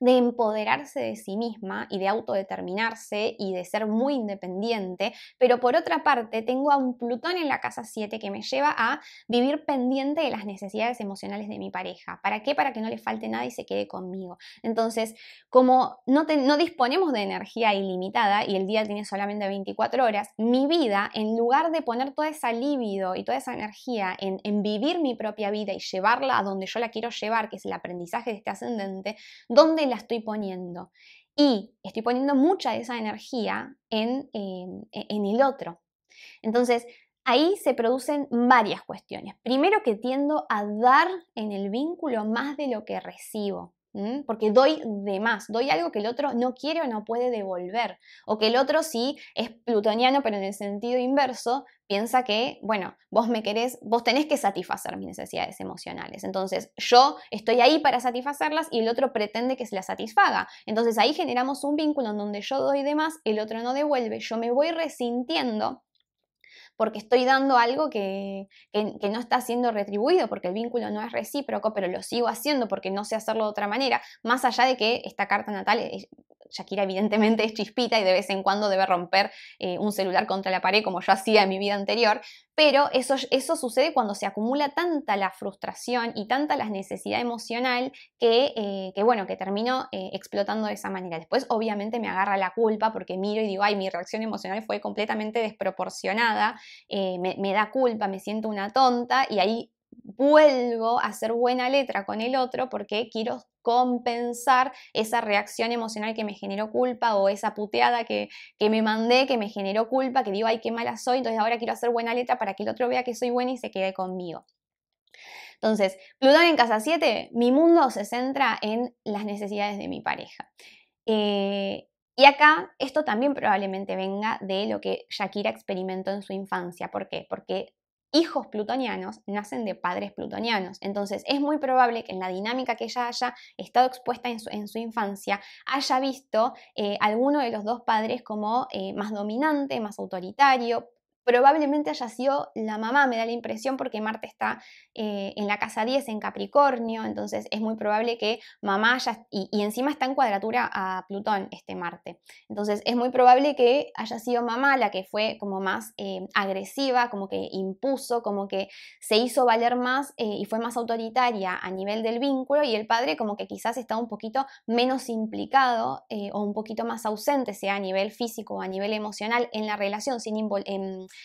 de empoderarse de sí misma y de autodeterminarse y de ser muy independiente, pero por otra parte tengo a un Plutón en la casa 7 que me lleva a vivir pendiente de las necesidades emocionales de mi pareja. ¿Para qué? Para que no le falte nada y se quede conmigo. Entonces, como no, disponemos de energía ilimitada y el día tiene solamente 24 horas, mi vida, en lugar de poner toda esa libido y toda esa energía en, en vivir mi propia vida y llevarla a donde yo la quiero llevar, que es el aprendizaje de este ascendente, donde dónde la estoy poniendo. Y estoy poniendo mucha de esa energía en, em, e-, en el otro. Entonces, ahí se producen varias cuestiones. Primero que tiendo a dar en el vínculo más de lo que recibo. Porque doy de más, doy algo que el otro no quiere o no puede devolver, o que el otro sí es plutoniano, pero en el sentido inverso, piensa que, bueno, vos me querés, vos tenés que satisfacer mis necesidades emocionales. Entonces, yo estoy ahí para satisfacerlas y el otro pretende que se las satisfaga. Entonces, ahí generamos un vínculo en donde yo doy de más, el otro no devuelve, yo me voy resintiendo porque estoy dando algo que, no está siendo retribuido, porque el vínculo no es recíproco, pero lo sigo haciendo porque no sé hacerlo de otra manera, más allá de que esta carta natal Shakira evidentemente es chispita y de vez en cuando debe romper eh, un celular contra la pared como yo hacía en mi vida anterior, pero eso, eso sucede cuando se acumula tanta la frustración y tanta la necesidad emocional que, eh, bueno, que termino eh, explotando de esa manera. Después obviamente me agarra la culpa porque miro y digo, ay, mi reacción emocional fue completamente desproporcionada, me da culpa, me siento una tonta y ahí vuelvo a hacer buena letra con el otro porque quiero compensar esa reacción emocional que me generó culpa o esa puteada que, que, me mandé que me generó culpa, que digo, ay, qué mala soy, entonces ahora quiero hacer buena letra para que el otro vea que soy buena y se quede conmigo. Entonces, Plutón en casa 7, mi mundo se centra en las necesidades de mi pareja. Eh, y acá esto también probablemente venga de lo que Shakira experimentó en su infancia. ¿Por qué? Porque hijos plutonianos nacen de padres plutonianos. Entonces es muy probable que en la dinámica que ella haya estado expuesta en su, infancia haya visto eh, alguno de los dos padres como eh, más dominante, más autoritario, probablemente haya sido la mamá, me da la impresión, porque Marte está eh, en la casa 10 en Capricornio, entonces es muy probable que mamá haya, y, encima está en cuadratura a Plutón este Marte, entonces es muy probable que haya sido mamá la que fue como más eh, agresiva, como que impuso, como que se hizo valer más eh, y fue más autoritaria a nivel del vínculo y el padre como que quizás está un poquito menos implicado o un poquito más ausente, sea a nivel físico o a nivel emocional en la relación, sin,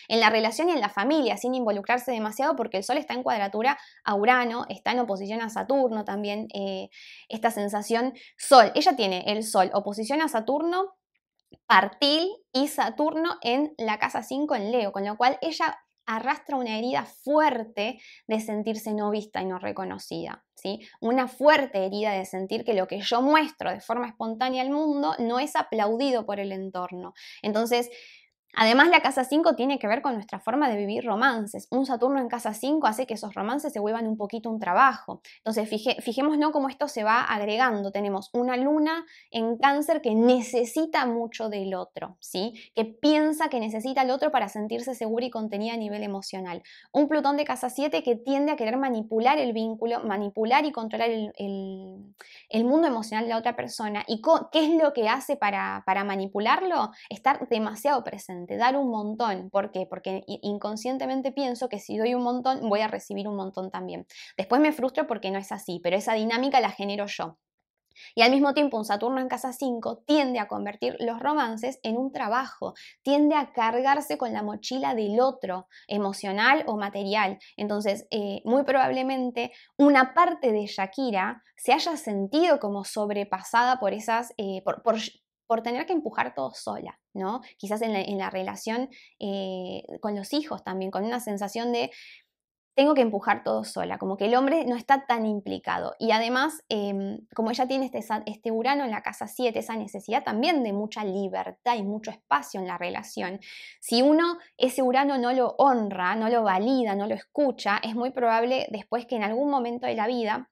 en la relación y en la familia, sin involucrarse demasiado, porque el Sol está en cuadratura a Urano, está en oposición a Saturno también, eh, esta sensación Sol. Ella tiene el Sol, oposición a Saturno, Partil y Saturno en la casa 5 en Leo, con lo cual ella arrastra una herida fuerte de sentirse no vista y no reconocida, ¿sí? Una fuerte herida de sentir que lo que yo muestro de forma espontánea al mundo no es aplaudido por el entorno. Entonces, Además, la casa 5 tiene que ver con nuestra forma de vivir romances. Un Saturno en casa 5 hace que esos romances se vuelvan un poquito un trabajo. Entonces, fijémonos cómo esto se va agregando. Tenemos una luna en cáncer que necesita mucho del otro, ¿sí? Que piensa que necesita el otro para sentirse segura y contenida a nivel emocional. Un Plutón de casa 7 que tiende a querer manipular el vínculo, manipular y controlar el, mundo emocional de la otra persona. ¿Y qué es lo que hace para manipularlo? Estar demasiado presente dar un montón. ¿Por qué? Porque inconscientemente pienso que si doy un montón voy a recibir un montón también. Después me frustro porque no es así, pero esa dinámica la genero yo. Y al mismo tiempo un Saturno en casa 5 tiende a convertir los romances en un trabajo, tiende a cargarse con la mochila del otro, emocional o material. Entonces, eh, muy probablemente una parte de Shakira se haya sentido como sobrepasada por esas, eh, por, por tener que empujar todo sola, ¿no? Quizás en la, relación eh, con los hijos también, con una sensación de tengo que empujar todo sola, como que el hombre no está tan implicado. Y además, em, como ella tiene este, este Urano en la casa 7, esa necesidad también de mucha libertad y mucho espacio en la relación, si uno ese Urano no lo honra, no lo valida, no lo escucha, es muy probable después que en algún momento de la vida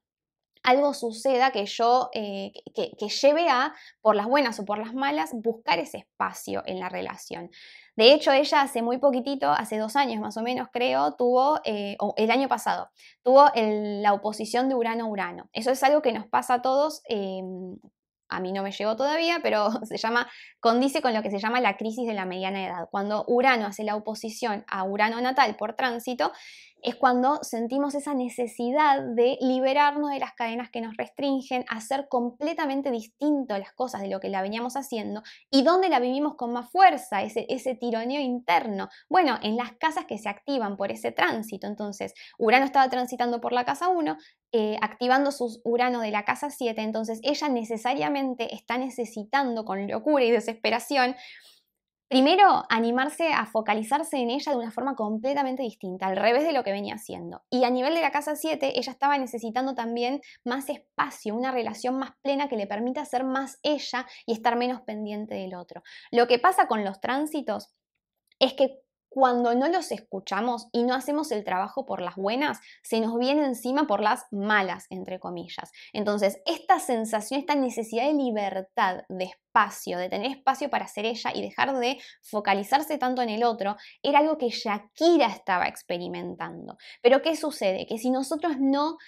algo suceda que yo, eh, que, lleve a, por las buenas o por las malas, buscar ese espacio en la relación. De hecho, ella hace muy poquitito, hace dos años más o menos creo, tuvo, eh, o el año pasado, tuvo la oposición de Urano-Urano. Eso es algo que nos pasa a todos. Eh, a mí no me llegó todavía, pero *laughs* se llama, condice con lo que se llama la crisis de la mediana edad. Cuando Urano hace la oposición a Urano natal por tránsito, es cuando sentimos esa necesidad de liberarnos de las cadenas que nos restringen, hacer completamente distinto las cosas de lo que la veníamos haciendo y dónde la vivimos con más fuerza, ese, ese tironeo interno. Bueno, en las casas que se activan por ese tránsito. Entonces, Urano estaba transitando por la casa 1, eh, activando sus Urano de la casa 7, entonces ella necesariamente está necesitando con locura y desesperación Primero, animarse a focalizarse en ella de una forma completamente distinta, al revés de lo que venía haciendo. Y a nivel de la casa 7, ella estaba necesitando también más espacio, una relación más plena que le permita ser más ella y estar menos pendiente del otro. Lo que pasa con los tránsitos es que cuando no los escuchamos y no hacemos el trabajo por las buenas, se nos viene encima por las malas, entre comillas. Entonces, esta sensación, esta necesidad de libertad, de espacio, de tener espacio para ser ella y dejar de focalizarse tanto en el otro, era algo que Shakira estaba experimentando. Pero ¿qué sucede? Que si nosotros no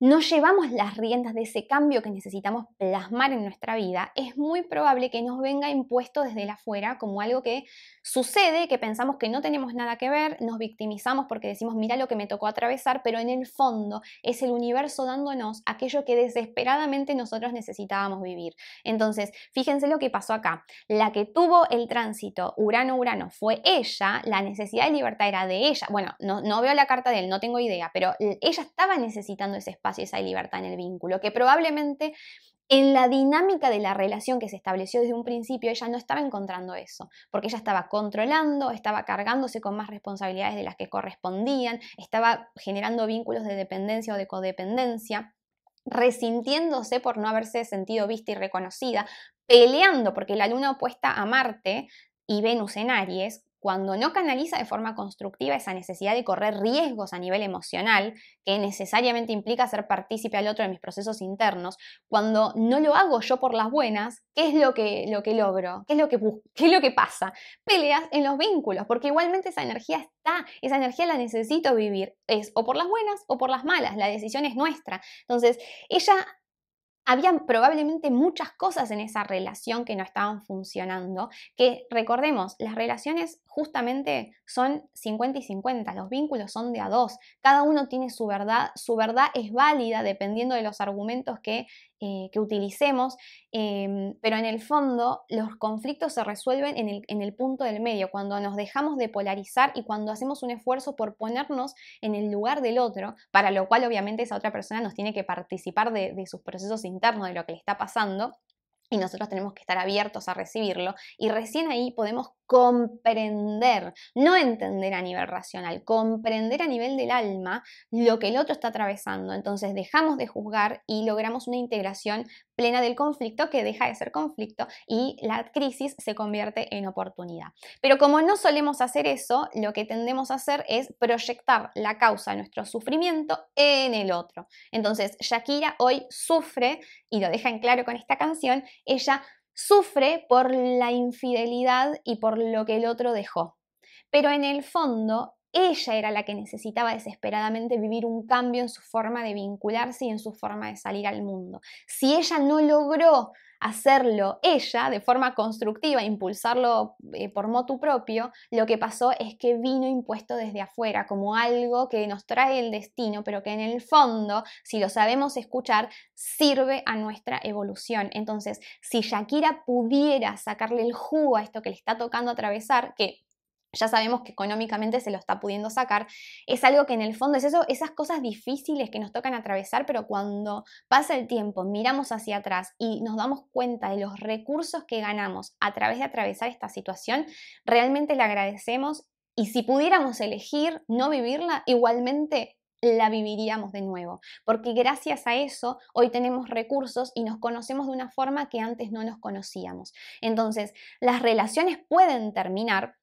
no llevamos las riendas de ese cambio que necesitamos plasmar en nuestra vida, es muy probable que nos venga impuesto desde la afuera como algo que sucede, que pensamos que no tenemos nada que ver, nos victimizamos porque decimos, mira lo que me tocó atravesar, pero en el fondo es el universo dándonos aquello que desesperadamente nosotros necesitábamos vivir. Entonces, fíjense lo que pasó acá. La que tuvo el tránsito Urano-Urano fue ella, la necesidad de libertad era de ella. Bueno, no, no veo la carta de él, no tengo idea, pero ella estaba necesitando ese espacio y esa libertad en el vínculo, que probablemente en la dinámica de la relación que se estableció desde un principio, ella no estaba encontrando eso, porque ella estaba controlando, estaba cargándose con más responsabilidades de las que correspondían, estaba generando vínculos de dependencia o de codependencia resintiéndose por no haberse sentido vista y reconocida, peleando porque la luna opuesta a Marte y Venus en Aries cuando no canaliza de forma constructiva esa necesidad de correr riesgos a nivel emocional, que necesariamente implica ser partícipe al otro de mis procesos internos, cuando no lo hago yo por las buenas, ¿qué es lo que, lo que logro? ¿Qué es lo que, ¿Qué es lo que pasa? Peleas en los vínculos, porque igualmente esa energía está, esa energía la necesito vivir, es o por las buenas o por las malas, la decisión es nuestra. Entonces, ella habían probablemente muchas cosas en esa relación que no estaban funcionando, que recordemos, las relaciones justamente son 50 y 50, los vínculos son de a dos, cada uno tiene su verdad, su verdad es válida dependiendo de los argumentos que eh, que utilicemos, em, pero en el fondo los conflictos se resuelven en el, punto del medio, cuando nos dejamos de polarizar y cuando hacemos un esfuerzo por ponernos en el lugar del otro, para lo cual obviamente esa otra persona nos tiene que participar de, de sus procesos internos, de lo que le está pasando. Y nosotros tenemos que estar abiertos a recibirlo. Y recién ahí podemos comprender, no entender a nivel racional, comprender a nivel del alma lo que el otro está atravesando. Entonces dejamos de juzgar y logramos una integración plena del conflicto que deja de ser conflicto y la crisis se convierte en oportunidad. Pero como no solemos hacer eso, lo que tendemos a hacer es proyectar la causa de nuestro sufrimiento en el otro. Entonces Shakira hoy sufre, y lo deja en claro con esta canción, ella sufre por la infidelidad y por lo que el otro dejó. Pero en el fondo, ella era la que necesitaba desesperadamente vivir un cambio en su forma de vincularse y en su forma de salir al mundo. Si ella no logró hacerlo ella de forma constructiva, impulsarlo eh, por motu propio, lo que pasó es que vino impuesto desde afuera, como algo que nos trae el destino, pero que en el fondo, si lo sabemos escuchar, sirve a nuestra evolución. Entonces, si Shakira pudiera sacarle el jugo a esto que le está tocando atravesar, que ya sabemos que económicamente se lo está pudiendo sacar, es algo que en el fondo es eso, esas cosas difíciles que nos tocan atravesar, pero cuando pasa el tiempo, miramos hacia atrás y nos damos cuenta de los recursos que ganamos a través de atravesar esta situación, realmente le agradecemos y si pudiéramos elegir no vivirla, igualmente la viviríamos de nuevo, porque gracias a eso hoy tenemos recursos y nos conocemos de una forma que antes no nos conocíamos. Entonces, las relaciones pueden terminar,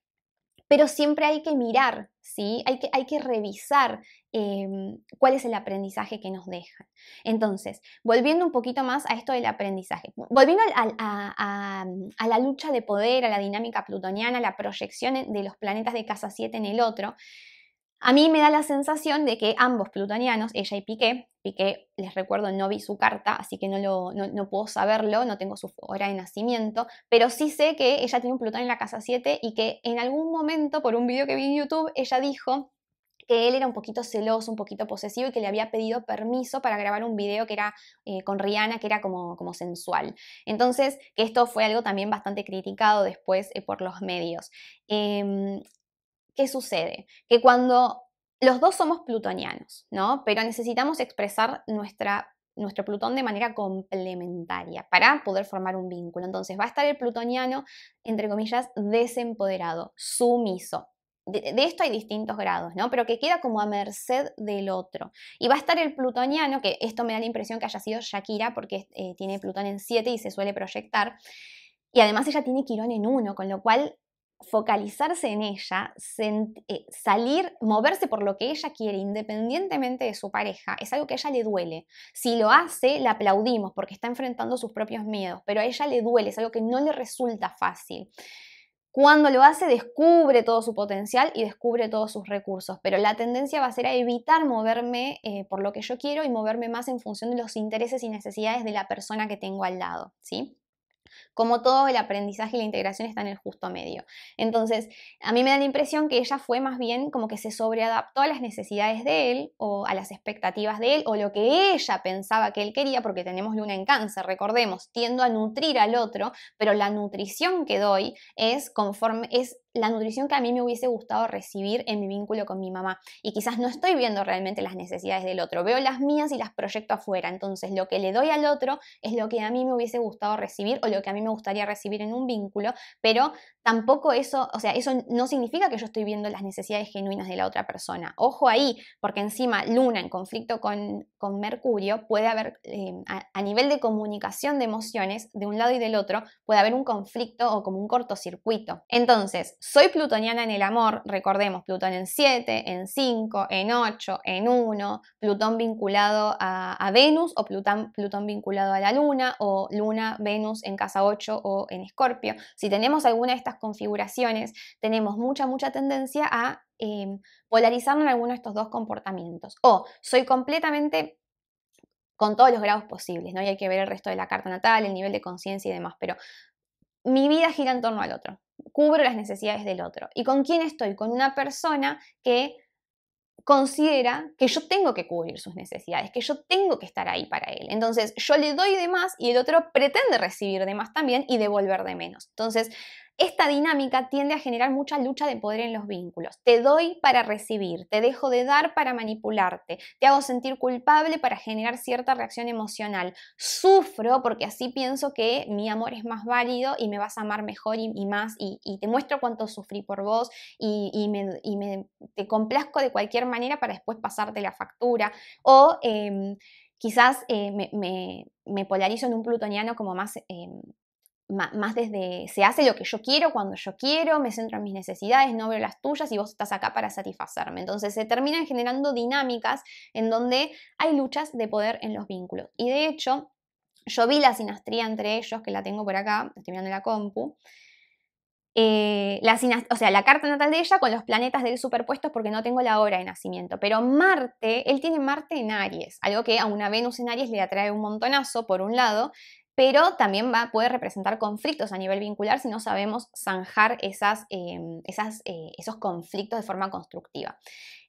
pero siempre hay que mirar, ¿sí? Hay que, hay que revisar em, cuál es el aprendizaje que nos deja. Entonces, volviendo un poquito más a esto del aprendizaje, volviendo a, a la lucha de poder, a la dinámica plutoniana, a la proyección de los planetas de casa 7 en el otro, a mí me da la sensación de que ambos plutonianos, ella y Piqué, Piqué, les recuerdo, no vi su carta, así que no, lo, no, puedo saberlo, no tengo su hora de nacimiento, pero sí sé que ella tiene un Plutón en la casa 7 y que en algún momento, por un video que vi en YouTube, ella dijo que él era un poquito celoso, un poquito posesivo y que le había pedido permiso para grabar un video que era eh, con Rihanna, que era como, como sensual. Entonces, que esto fue algo también bastante criticado después eh, por los medios. Em, ¿qué sucede? Que cuando los dos somos plutonianos, ¿no? Pero necesitamos expresar nuestra nuestro Plutón de manera complementaria para poder formar un vínculo. Entonces va a estar el plutoniano, entre comillas, desempoderado, sumiso. De, esto hay distintos grados, ¿no? Pero que queda como a merced del otro. Y va a estar el plutoniano, que esto me da la impresión que haya sido Shakira, porque eh, tiene Plutón en 7 y se suele proyectar. Y además ella tiene Quirón en 1, con lo cual focalizarse en ella, eh, salir, moverse por lo que ella quiere, independientemente de su pareja, es algo que a ella le duele. Si lo hace, la aplaudimos porque está enfrentando sus propios miedos, pero a ella le duele, es algo que no le resulta fácil. Cuando lo hace, descubre todo su potencial y descubre todos sus recursos, pero la tendencia va a ser a evitar moverme eh, por lo que yo quiero y moverme más en función de los intereses y necesidades de la persona que tengo al lado, ¿sí? Como todo, el aprendizaje y la integración está en el justo medio. Entonces, a mí me da la impresión que ella fue más bien como que se sobreadaptó a las necesidades de él o a las expectativas de él o lo que ella pensaba que él quería, porque tenemos luna en cáncer, recordemos, tiendo a nutrir al otro, pero la nutrición que doy es conforme, es la nutrición que a mí me hubiese gustado recibir en mi vínculo con mi mamá. Y quizás no estoy viendo realmente las necesidades del otro, veo las mías y las proyecto afuera. Entonces lo que le doy al otro es lo que a mí me hubiese gustado recibir o lo que a mí me gustaría recibir en un vínculo, pero tampoco eso, o sea, eso no significa que yo estoy viendo las necesidades genuinas de la otra persona. Ojo ahí, porque encima Luna en conflicto con, Mercurio puede haber, em, a nivel de comunicación de emociones, de un lado y del otro, puede haber un conflicto o como un cortocircuito. entonces, soy plutoniana en el amor, recordemos, Plutón en 7, en 5, en 8, en 1, Plutón vinculado a, Venus o Plutón, Plutón, vinculado a la Luna o Luna, Venus en casa 8 o en Escorpio. Si tenemos alguna de estas configuraciones, tenemos mucha, mucha tendencia a em, polarizarnos en alguno de estos dos comportamientos. O soy completamente con todos los grados posibles, ¿no? Y hay que ver el resto de la carta natal, el nivel de conciencia y demás, pero mi vida gira en torno al otro. Cubre las necesidades del otro. ¿Y con quién estoy? Con una persona que considera que yo tengo que cubrir sus necesidades, que yo tengo que estar ahí para él. Entonces yo le doy de más y el otro pretende recibir de más también y devolver de menos. Entonces esta dinámica tiende a generar mucha lucha de poder en los vínculos. Te doy para recibir, te dejo de dar para manipularte, te hago sentir culpable para generar cierta reacción emocional. Sufro porque así pienso que mi amor es más válido y me vas a amar mejor y, más y, te muestro cuánto sufrí por vos y, te complazco de cualquier manera para después pasarte la factura. O em, quizás eh, me, polarizo en un plutoniano como más... Em, más desde se hace lo que yo quiero cuando yo quiero, me centro en mis necesidades, no veo las tuyas y vos estás acá para satisfacerme. Entonces se terminan generando dinámicas en donde hay luchas de poder en los vínculos. Y de hecho, yo vi la sinastría entre ellos, que la tengo por acá, estoy mirando la compu. Eh, la o sea, la carta natal de ella con los planetas de superpuestos porque no tengo la hora de nacimiento. Pero Marte, él tiene Marte en Aries, algo que a una Venus en Aries le atrae un montonazo, por un lado, pero también va, puede representar conflictos a nivel vincular si no sabemos zanjar esas, em, eh, esos conflictos de forma constructiva.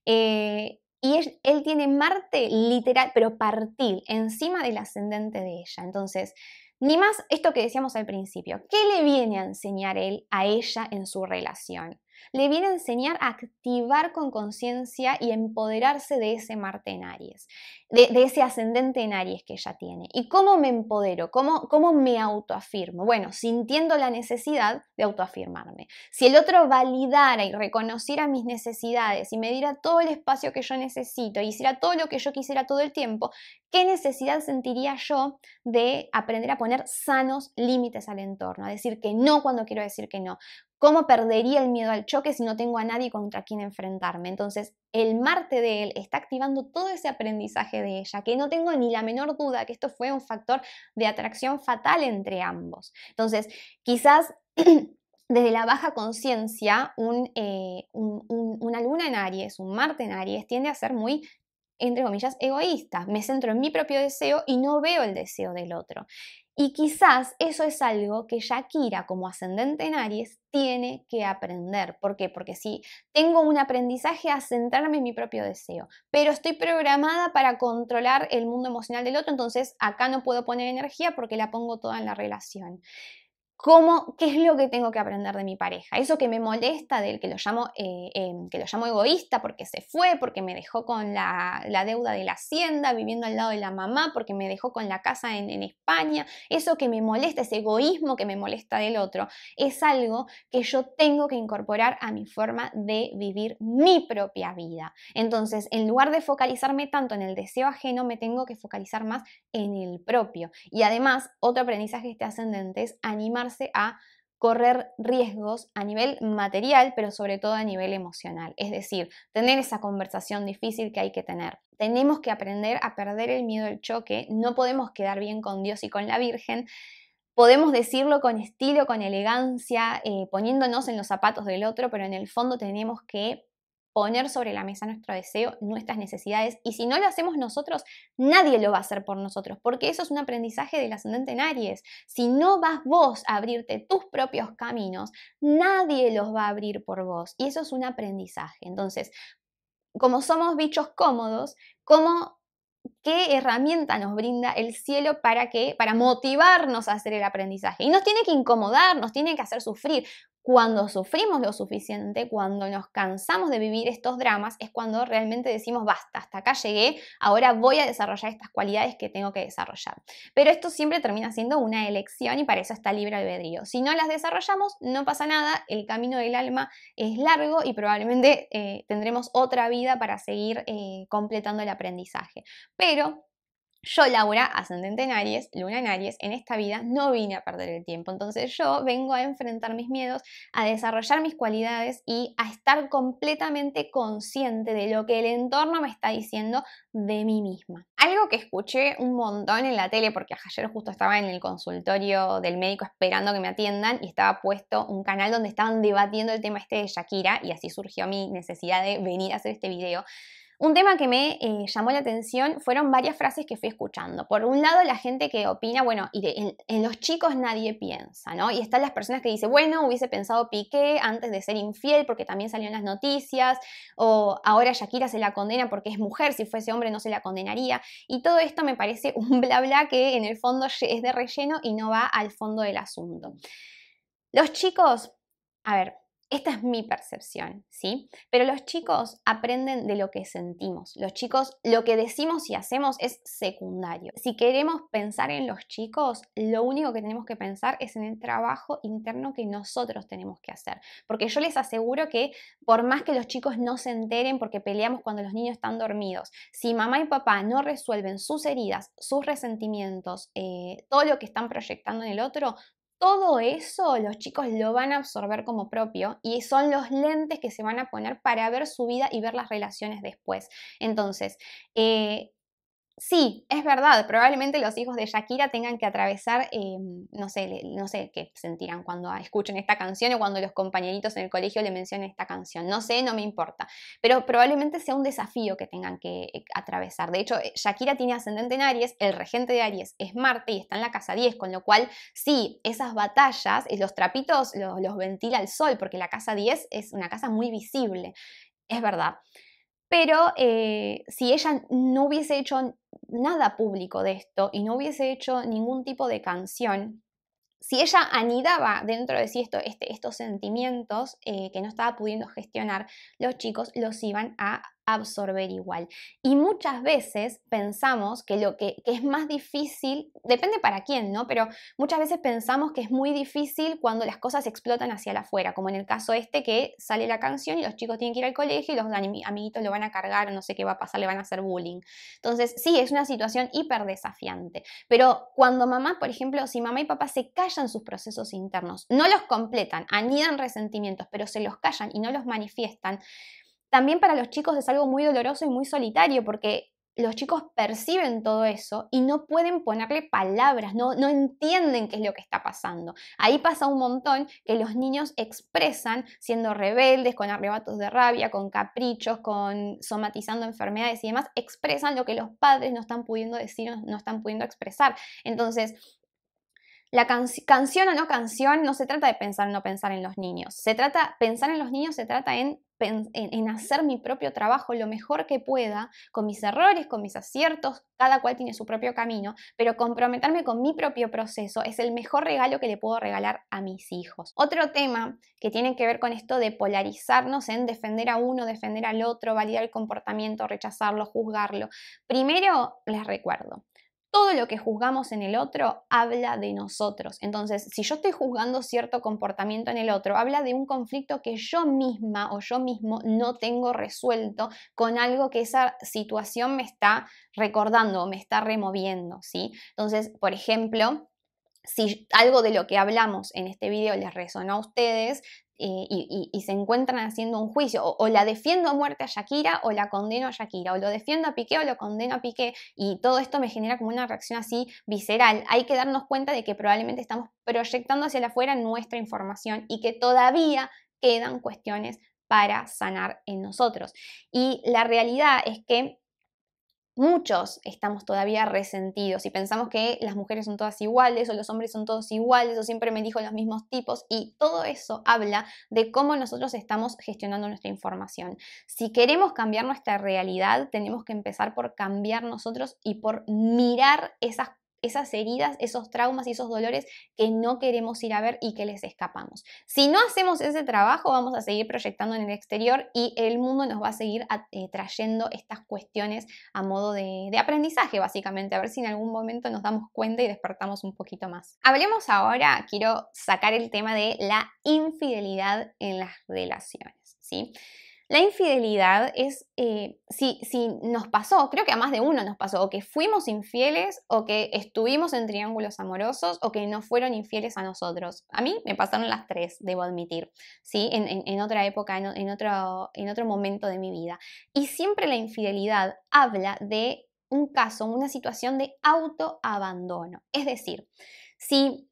Eh, y él, él, tiene Marte literal, pero partil, encima del ascendente de ella. Entonces, ni más esto que decíamos al principio, ¿qué le viene a enseñar él a ella en su relación? le viene a enseñar a activar con conciencia y empoderarse de ese Marte en Aries, de, ese ascendente en Aries que ella tiene. ¿Y cómo me empodero? ¿Cómo, ¿Cómo me autoafirmo? Bueno, sintiendo la necesidad de autoafirmarme. Si el otro validara y reconociera mis necesidades y me diera todo el espacio que yo necesito y hiciera todo lo que yo quisiera todo el tiempo, ¿qué necesidad sentiría yo de aprender a poner sanos límites al entorno? A decir que no cuando quiero decir que no, ¿Cómo perdería el miedo al choque si no tengo a nadie contra quien enfrentarme? Entonces, el Marte de él está activando todo ese aprendizaje de ella, que no tengo ni la menor duda que esto fue un factor de atracción fatal entre ambos. Entonces, quizás *clears throat* desde la baja conciencia, eh, un, una luna en Aries, un Marte en Aries, tiende a ser muy entre comillas, egoísta. Me centro en mi propio deseo y no veo el deseo del otro. Y quizás eso es algo que Shakira como ascendente en Aries tiene que aprender. ¿Por qué? Porque si tengo un aprendizaje a centrarme en mi propio deseo, pero estoy programada para controlar el mundo emocional del otro, entonces acá no puedo poner energía porque la pongo toda en la relación qué es lo que tengo que aprender de mi pareja. Eso que me molesta del que lo llamo, eh, em, que lo llamo egoísta porque se fue, porque me dejó con la, deuda de la hacienda, viviendo al lado de la mamá, porque me dejó con la casa en, España. Eso que me molesta, ese egoísmo que me molesta del otro, es algo que yo tengo que incorporar a mi forma de vivir mi propia vida. Entonces, en lugar de focalizarme tanto en el deseo ajeno, me tengo que focalizar más en el propio. Y además, otro aprendizaje este ascendente es animar a correr riesgos a nivel material, pero sobre todo a nivel emocional. Es decir, tener esa conversación difícil que hay que tener. Tenemos que aprender a perder el miedo al choque, no podemos quedar bien con Dios y con la Virgen. Podemos decirlo con estilo, con elegancia, eh, poniéndonos en los zapatos del otro, pero en el fondo tenemos que poner sobre la mesa nuestro deseo, nuestras necesidades, y si no lo hacemos nosotros, nadie lo va a hacer por nosotros, porque eso es un aprendizaje del ascendente en Aries. Si no vas vos a abrirte tus propios caminos, nadie los va a abrir por vos, y eso es un aprendizaje. Entonces, como somos bichos cómodos, ¿cómo qué herramienta nos brinda el cielo para que para motivarnos a hacer el aprendizaje y nos tiene que incomodar, nos tiene que hacer sufrir cuando sufrimos lo suficiente, cuando nos cansamos de vivir estos dramas, es cuando realmente decimos, basta, hasta acá llegué, ahora voy a desarrollar estas cualidades que tengo que desarrollar. Pero esto siempre termina siendo una elección y para eso está libre albedrío. Si no las desarrollamos, no pasa nada, el camino del alma es largo y probablemente eh, tendremos otra vida para seguir eh, completando el aprendizaje. Pero yo, Laura, ascendente en Aries, luna en Aries, en esta vida no vine a perder el tiempo. Entonces yo vengo a enfrentar mis miedos, a desarrollar mis cualidades y a estar completamente consciente de lo que el entorno me está diciendo de mí misma. Algo que escuché un montón en la tele, porque ayer justo estaba en el consultorio del médico esperando que me atiendan y estaba puesto un canal donde estaban debatiendo el tema este de Shakira y así surgió mi necesidad de venir a hacer este video un tema que me eh, llamó la atención fueron varias frases que fui escuchando. Por un lado, la gente que opina, bueno, y en, en, los chicos nadie piensa, ¿no? Y están las personas que dicen, bueno, hubiese pensado Piqué antes de ser infiel porque también salió en las noticias, o ahora Shakira se la condena porque es mujer, si fuese hombre no se la condenaría. Y todo esto me parece un bla bla que en el fondo es de relleno y no va al fondo del asunto. Los chicos, a ver, esta es mi percepción, ¿sí? Pero los chicos aprenden de lo que sentimos. Los chicos, lo que decimos y hacemos es secundario. Si queremos pensar en los chicos, lo único que tenemos que pensar es en el trabajo interno que nosotros tenemos que hacer. Porque yo les aseguro que por más que los chicos no se enteren porque peleamos cuando los niños están dormidos, si mamá y papá no resuelven sus heridas, sus resentimientos, eh, todo lo que están proyectando en el otro, todo eso los chicos lo van a absorber como propio y son los lentes que se van a poner para ver su vida y ver las relaciones después. Entonces, eh, Sí, es verdad. Probablemente los hijos de Shakira tengan que atravesar, em, no sé, no sé qué sentirán cuando escuchen esta canción o cuando los compañeritos en el colegio le mencionen esta canción. No sé, no me importa. Pero probablemente sea un desafío que tengan que eh, atravesar. De hecho, eh, Shakira tiene ascendente en Aries, el regente de Aries es Marte y está en la casa 10, con lo cual sí, esas batallas, eh, los trapitos los, los ventila el sol, porque la casa 10 es una casa muy visible. Es verdad. Pero eh, si ella no hubiese hecho nada público de esto y no hubiese hecho ningún tipo de canción, si ella anidaba dentro de sí esto, este, estos sentimientos eh, que no estaba pudiendo gestionar, los chicos los iban a absorber igual. Y muchas veces pensamos que lo que, es más difícil, depende para quién, ¿no? Pero muchas veces pensamos que es muy difícil cuando las cosas explotan hacia la afuera, como en el caso este que sale la canción y los chicos tienen que ir al colegio y los amiguitos lo van a cargar, no sé qué va a pasar, le van a hacer bullying. Entonces, sí, es una situación hiper desafiante. Pero cuando mamá, por ejemplo, si mamá y papá se callan sus procesos internos, no los completan, anidan resentimientos, pero se los callan y no los manifiestan, también para los chicos es algo muy doloroso y muy solitario porque los chicos perciben todo eso y no pueden ponerle palabras, no, no, entienden qué es lo que está pasando. Ahí pasa un montón que los niños expresan siendo rebeldes, con arrebatos de rabia, con caprichos, con somatizando enfermedades y demás, expresan lo que los padres no están pudiendo decir, no están pudiendo expresar. Entonces, la canción o no canción no se trata de pensar o no pensar en los niños. Se trata, pensar en los niños se trata en, en hacer mi propio trabajo lo mejor que pueda, con mis errores, con mis aciertos, cada cual tiene su propio camino, pero comprometerme con mi propio proceso es el mejor regalo que le puedo regalar a mis hijos. Otro tema que tiene que ver con esto de polarizarnos en defender a uno, defender al otro, validar el comportamiento, rechazarlo, juzgarlo. Primero, les recuerdo, todo lo que juzgamos en el otro habla de nosotros. Entonces, si yo estoy juzgando cierto comportamiento en el otro, habla de un conflicto que yo misma o yo mismo no tengo resuelto con algo que esa situación me está recordando o me está removiendo, ¿sí? Entonces, por ejemplo, si algo de lo que hablamos en este video les resonó a ustedes eh, y, se encuentran haciendo un juicio, o, o, la defiendo a muerte a Shakira o la condeno a Shakira, o lo defiendo a Piqué o lo condeno a Piqué, y todo esto me genera como una reacción así visceral, hay que darnos cuenta de que probablemente estamos proyectando hacia afuera nuestra información y que todavía quedan cuestiones para sanar en nosotros. Y la realidad es que muchos estamos todavía resentidos y pensamos que las mujeres son todas iguales o los hombres son todos iguales o siempre me dijo los mismos tipos y todo eso habla de cómo nosotros estamos gestionando nuestra información. Si queremos cambiar nuestra realidad, tenemos que empezar por cambiar nosotros y por mirar esas esas heridas, esos traumas y esos dolores que no queremos ir a ver y que les escapamos. Si no hacemos ese trabajo, vamos a seguir proyectando en el exterior y el mundo nos va a seguir eh, trayendo estas cuestiones a modo de, aprendizaje, básicamente, a ver si en algún momento nos damos cuenta y despertamos un poquito más. Hablemos ahora, quiero sacar el tema de la infidelidad en las relaciones, ¿sí? La infidelidad es, eh, si, si nos pasó, creo que a más de uno nos pasó, o que fuimos infieles, o que estuvimos en triángulos amorosos, o que no fueron infieles a nosotros. A mí me pasaron las tres, debo admitir, ¿sí? en, otra época, en, otro, en otro momento de mi vida. Y siempre la infidelidad habla de un caso, una situación de autoabandono. Es decir, si,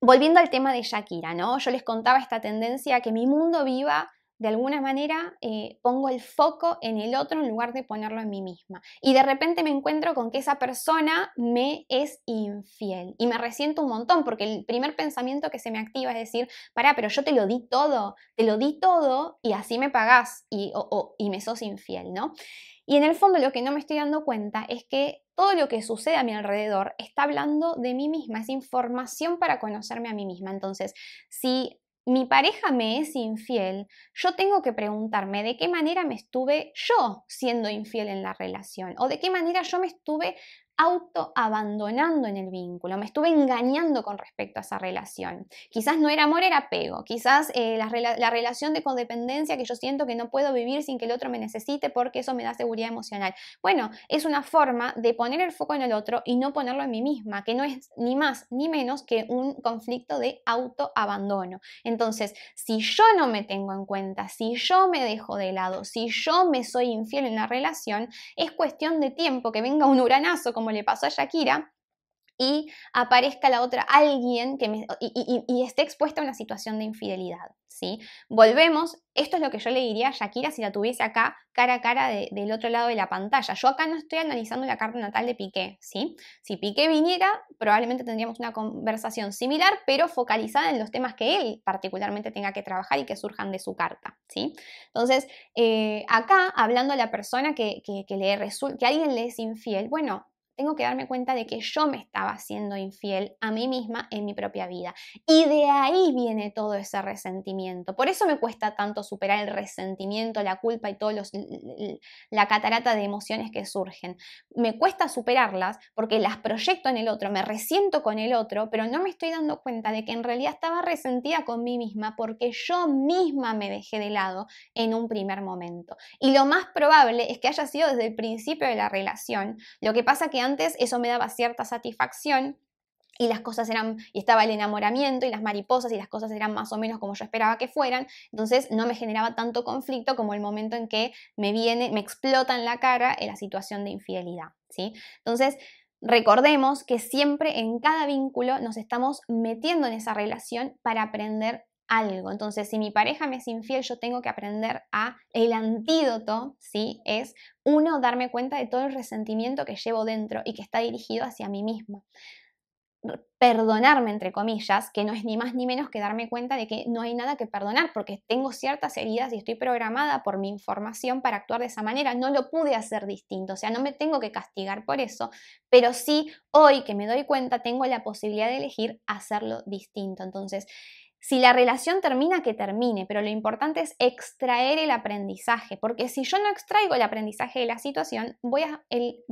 volviendo al tema de Shakira, ¿no? yo les contaba esta tendencia a que mi mundo viva de alguna manera eh, pongo el foco en el otro en lugar de ponerlo en mí misma. Y de repente me encuentro con que esa persona me es infiel y me resiento un montón porque el primer pensamiento que se me activa es decir, pará, pero yo te lo di todo, te lo di todo y así me pagás y, y me sos infiel, ¿no? Y en el fondo lo que no me estoy dando cuenta es que todo lo que sucede a mi alrededor está hablando de mí misma, es información para conocerme a mí misma. Entonces, si mi pareja me es infiel, yo tengo que preguntarme de qué manera me estuve yo siendo infiel en la relación o de qué manera yo me estuve autoabandonando en el vínculo, me estuve engañando con respecto a esa relación. Quizás no era amor, era apego, quizás eh, la, la relación de codependencia que yo siento que no puedo vivir sin que el otro me necesite porque eso me da seguridad emocional. Bueno, es una forma de poner el foco en el otro y no ponerlo en mí misma, que no es ni más ni menos que un conflicto de autoabandono. Entonces, si yo no me tengo en cuenta, si yo me dejo de lado, si yo me soy infiel en la relación, es cuestión de tiempo que venga un uranazo como le pasó a Shakira, y aparezca la otra alguien que y, esté expuesta a una situación de infidelidad. ¿sí? Volvemos, esto es lo que yo le diría a Shakira si la tuviese acá cara a cara del otro lado de la pantalla. Yo acá no estoy analizando la carta natal de Piqué. ¿sí? Si Piqué viniera, probablemente tendríamos una conversación similar, pero focalizada en los temas que él particularmente tenga que trabajar y que surjan de su carta. ¿sí? Entonces, eh, acá, hablando a la persona que le resulta, que alguien le es infiel, bueno, tengo que darme cuenta de que yo me estaba siendo infiel a mí misma en mi propia vida. Y de ahí viene todo ese resentimiento. Por eso me cuesta tanto superar el resentimiento, la culpa y todos los, la catarata de emociones que surgen. Me cuesta superarlas porque las proyecto en el otro, me resiento con el otro, pero no me estoy dando cuenta de que en realidad estaba resentida con mí misma porque yo misma me dejé de lado en un primer momento. Y lo más probable es que haya sido desde el principio de la relación. Lo que pasa que antes, eso me daba cierta satisfacción y las cosas eran, y estaba el enamoramiento y las mariposas y las cosas eran más o menos como yo esperaba que fueran, entonces no me generaba tanto conflicto como el momento en que me viene, me explota en la cara en eh, la situación de infidelidad, ¿sí? Entonces, recordemos que siempre en cada vínculo nos estamos metiendo en esa relación para aprender algo. Entonces, si mi pareja me es infiel, yo tengo que aprender a el antídoto, ¿sí? Es uno darme cuenta de todo el resentimiento que llevo dentro y que está dirigido hacia mí misma. Perdonarme, entre comillas, que no es ni más ni menos que darme cuenta de que no hay nada que perdonar porque tengo ciertas heridas y estoy programada por mi información para actuar de esa manera. No lo pude hacer distinto, o sea, no me tengo que castigar por eso, pero sí hoy que me doy cuenta tengo la posibilidad de elegir hacerlo distinto. Entonces, si la relación termina, que termine, pero lo importante es extraer el aprendizaje, porque si yo no extraigo el aprendizaje de la situación, voy a,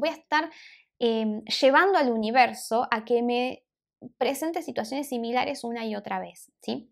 estar em, llevando al universo a que me presente situaciones similares una y otra vez, ¿sí?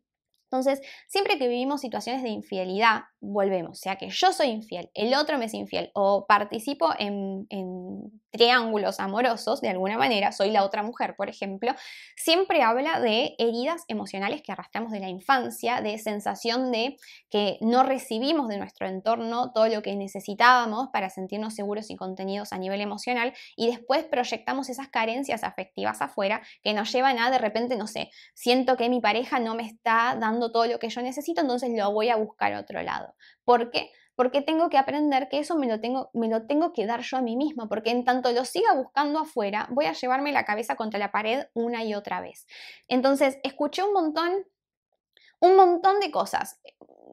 Entonces, siempre que vivimos situaciones de infidelidad, volvemos, o sea que yo soy infiel, el otro me es infiel o participo en, en, triángulos amorosos, de alguna manera, soy la otra mujer, por ejemplo, siempre habla de heridas emocionales que arrastramos de la infancia, de sensación de que no recibimos de nuestro entorno todo lo que necesitábamos para sentirnos seguros y contenidos a nivel emocional y después proyectamos esas carencias afectivas afuera que nos llevan a de repente, no sé, siento que mi pareja no me está dando todo lo que yo necesito, entonces lo voy a buscar a otro lado. ¿Por qué? Porque tengo que aprender que eso me lo tengo, me lo tengo que dar yo a mí misma, porque en tanto lo siga buscando afuera, voy a llevarme la cabeza contra la pared una y otra vez. Entonces, escuché un montón un montón de cosas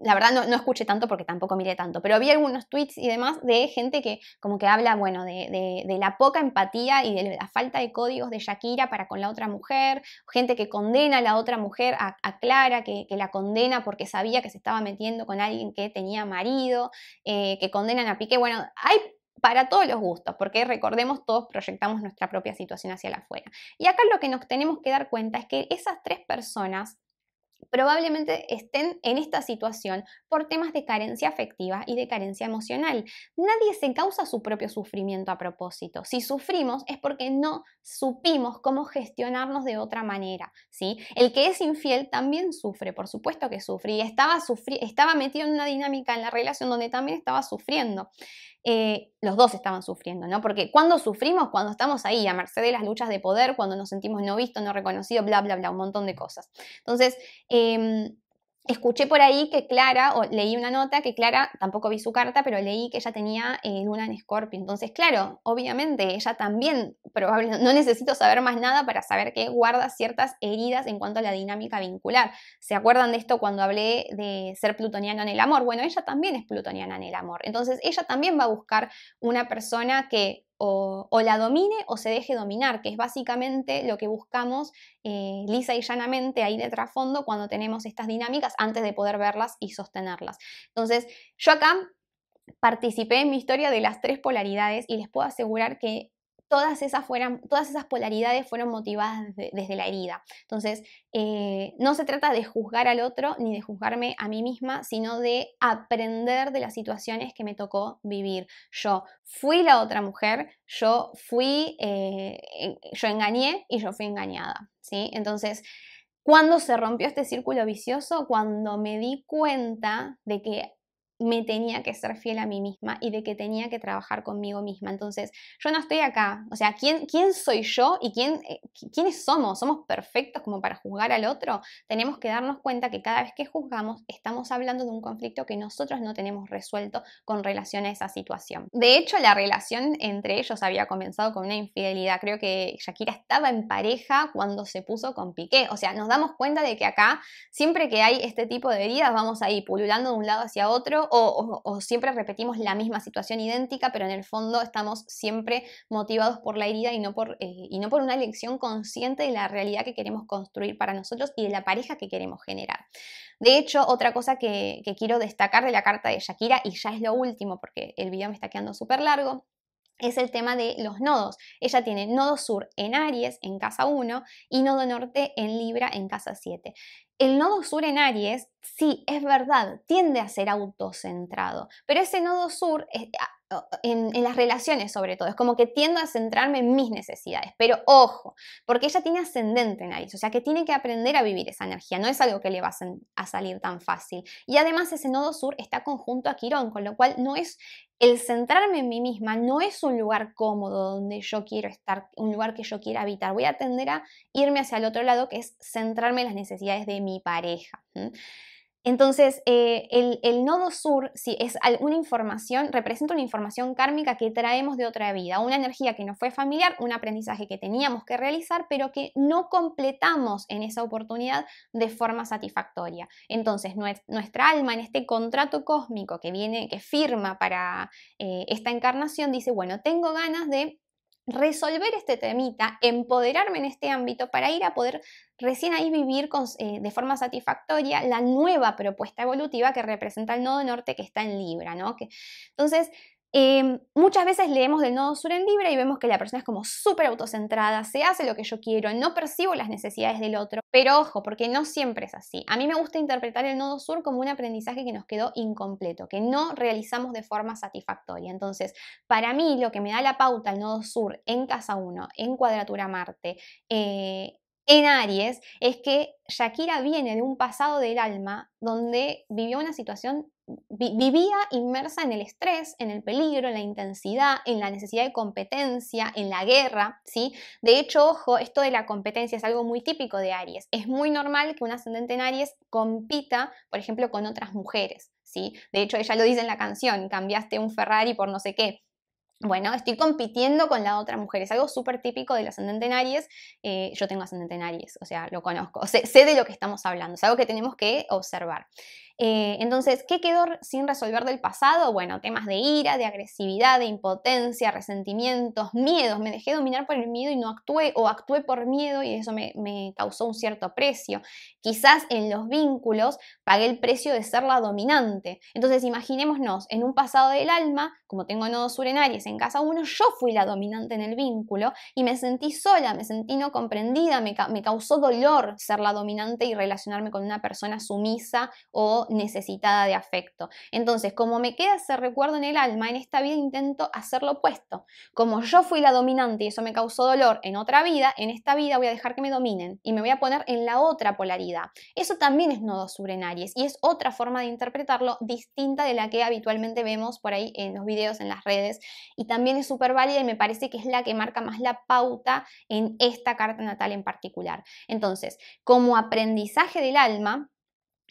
la verdad no, escuché tanto porque tampoco miré tanto, pero vi algunos tweets y demás de gente que como que habla, bueno, de, la poca empatía y de la falta de códigos de Shakira para con la otra mujer, gente que condena a la otra mujer, a, Clara, que, la condena porque sabía que se estaba metiendo con alguien que tenía marido, eh, que condenan a Piqué, bueno, hay para todos los gustos, porque recordemos, todos proyectamos nuestra propia situación hacia afuera. Y acá lo que nos tenemos que dar cuenta es que esas tres personas probablemente estén en esta situación por temas de carencia afectiva y de carencia emocional. Nadie se causa su propio sufrimiento a propósito. Si sufrimos es porque no supimos cómo gestionarnos de otra manera, ¿sí? El que es infiel también sufre, por supuesto que sufre y estaba, estaba metido en una dinámica en la relación donde también estaba sufriendo. Eh, los dos estaban sufriendo, ¿no? Porque cuando sufrimos, cuando estamos ahí, a merced de las luchas de poder, cuando nos sentimos no vistos, no reconocidos, bla, bla, bla, un montón de cosas. Entonces, em, Escuché por ahí que Clara, o leí una nota que Clara, tampoco vi su carta, pero leí que ella tenía eh, luna en Escorpio. Entonces, claro, obviamente ella también, probablemente, no necesito saber más nada para saber que guarda ciertas heridas en cuanto a la dinámica vincular. ¿Se acuerdan de esto cuando hablé de ser plutoniana en el amor? Bueno, ella también es plutoniana en el amor. Entonces, ella también va a buscar una persona que o, la domine o se deje dominar, que es básicamente lo que buscamos eh, lisa y llanamente ahí de trasfondo cuando tenemos estas dinámicas antes de poder verlas y sostenerlas. Entonces, yo acá participé en mi historia de las tres polaridades y les puedo asegurar que todas esas, todas esas polaridades fueron motivadas desde la herida. Entonces, eh, no se trata de juzgar al otro ni de juzgarme a mí misma, sino de aprender de las situaciones que me tocó vivir. Yo fui la otra mujer, yo fui, eh, yo engañé y yo fui engañada. ¿sí? Entonces, ¿cuándo se rompió este círculo vicioso, cuando me di cuenta de que me tenía que ser fiel a mí misma y de que tenía que trabajar conmigo misma. Entonces, yo no estoy acá. O sea, ¿quién, quién soy yo y quién, eh, quiénes somos? ¿Somos perfectos como para juzgar al otro? Tenemos que darnos cuenta que cada vez que juzgamos estamos hablando de un conflicto que nosotros no tenemos resuelto con relación a esa situación. De hecho, la relación entre ellos había comenzado con una infidelidad. Creo que Shakira estaba en pareja cuando se puso con Piqué. O sea, nos damos cuenta de que acá, siempre que hay este tipo de heridas, vamos ahí pululando de un lado hacia otro o, siempre repetimos la misma situación idéntica, pero en el fondo estamos siempre motivados por la herida y no por, eh, no por una elección consciente de la realidad que queremos construir para nosotros y de la pareja que queremos generar. De hecho, otra cosa que, que quiero destacar de la carta de Shakira, y ya es lo último porque el video me está quedando súper largo, es el tema de los nodos. Ella tiene nodo sur en Aries, en casa 1, y nodo norte en Libra, en casa 7. El nodo sur en Aries, sí, es verdad, tiende a ser autocentrado, pero ese nodo sur eh, en, las relaciones sobre todo, es como que tiendo a centrarme en mis necesidades, pero ojo, porque ella tiene ascendente en Aries, o sea que tiene que aprender a vivir esa energía, no es algo que le va a, salir tan fácil. Y además ese nodo sur está conjunto a Quirón, con lo cual no es el centrarme en mí misma, no es un lugar cómodo donde yo quiero estar, un lugar que yo quiera habitar, voy a tender a irme hacia el otro lado, que es centrarme en las necesidades de mi pareja. Entonces, eh, el, nodo sur, si es alguna información, representa una información kármica que traemos de otra vida, una energía que no fue familiar, un aprendizaje que teníamos que realizar, pero que no completamos en esa oportunidad de forma satisfactoria. Entonces, nuestra alma en este contrato cósmico que viene, que firma para eh, esta encarnación, dice, bueno, tengo ganas de resolver este temita, empoderarme en este ámbito para ir a poder recién ahí vivir eh, de forma satisfactoria la nueva propuesta evolutiva que representa el nodo norte que está en Libra, ¿no? Que, entonces, Em, muchas veces leemos del nodo Sur en Libra y vemos que la persona es como súper autocentrada, se hace lo que yo quiero, no percibo las necesidades del otro. Pero ojo, porque no siempre es así. A mí me gusta interpretar el nodo sur como un aprendizaje que nos quedó incompleto, que no realizamos de forma satisfactoria. Entonces, para mí lo que me da la pauta el nodo sur en Casa 1, en Cuadratura Marte, eh, en Aries es que Shakira viene de un pasado del alma donde vivió una situación vivía inmersa en el estrés, en el peligro, en la intensidad, en la necesidad de competencia, en la guerra, ¿sí? De hecho, ojo, esto de la competencia es algo muy típico de Aries. Es muy normal que un ascendente en Aries compita, por ejemplo, con otras mujeres, ¿sí? De hecho, ella lo dice en la canción, cambiaste un Ferrari por no sé qué bueno, estoy compitiendo con la otra mujer. Es algo súper típico de ascendente en eh, yo tengo ascendente o sea, lo conozco. sé de lo que estamos hablando. Es algo que tenemos que observar. Eh, entonces, ¿qué quedó sin resolver del pasado? Bueno, temas de ira, de agresividad, de impotencia, resentimientos, miedos. Me dejé dominar por el miedo y no actué, o actué por miedo y eso me, causó un cierto precio. Quizás en los vínculos pagué el precio de ser la dominante. Entonces, imaginémonos en un pasado del alma, como tengo nodos sur en casa uno, yo fui la dominante en el vínculo y me sentí sola, me sentí no comprendida, me, me causó dolor ser la dominante y relacionarme con una persona sumisa o necesitada de afecto. Entonces, como me queda ese recuerdo en el alma, en esta vida intento hacer lo opuesto. Como yo fui la dominante y eso me causó dolor en otra vida, en esta vida voy a dejar que me dominen y me voy a poner en la otra polaridad. Eso también es nodo sur y es otra forma de interpretarlo distinta de la que habitualmente vemos por ahí en los videos, en las redes y también es súper válida y me parece que es la que marca más la pauta en esta carta natal en particular. Entonces, como aprendizaje del alma,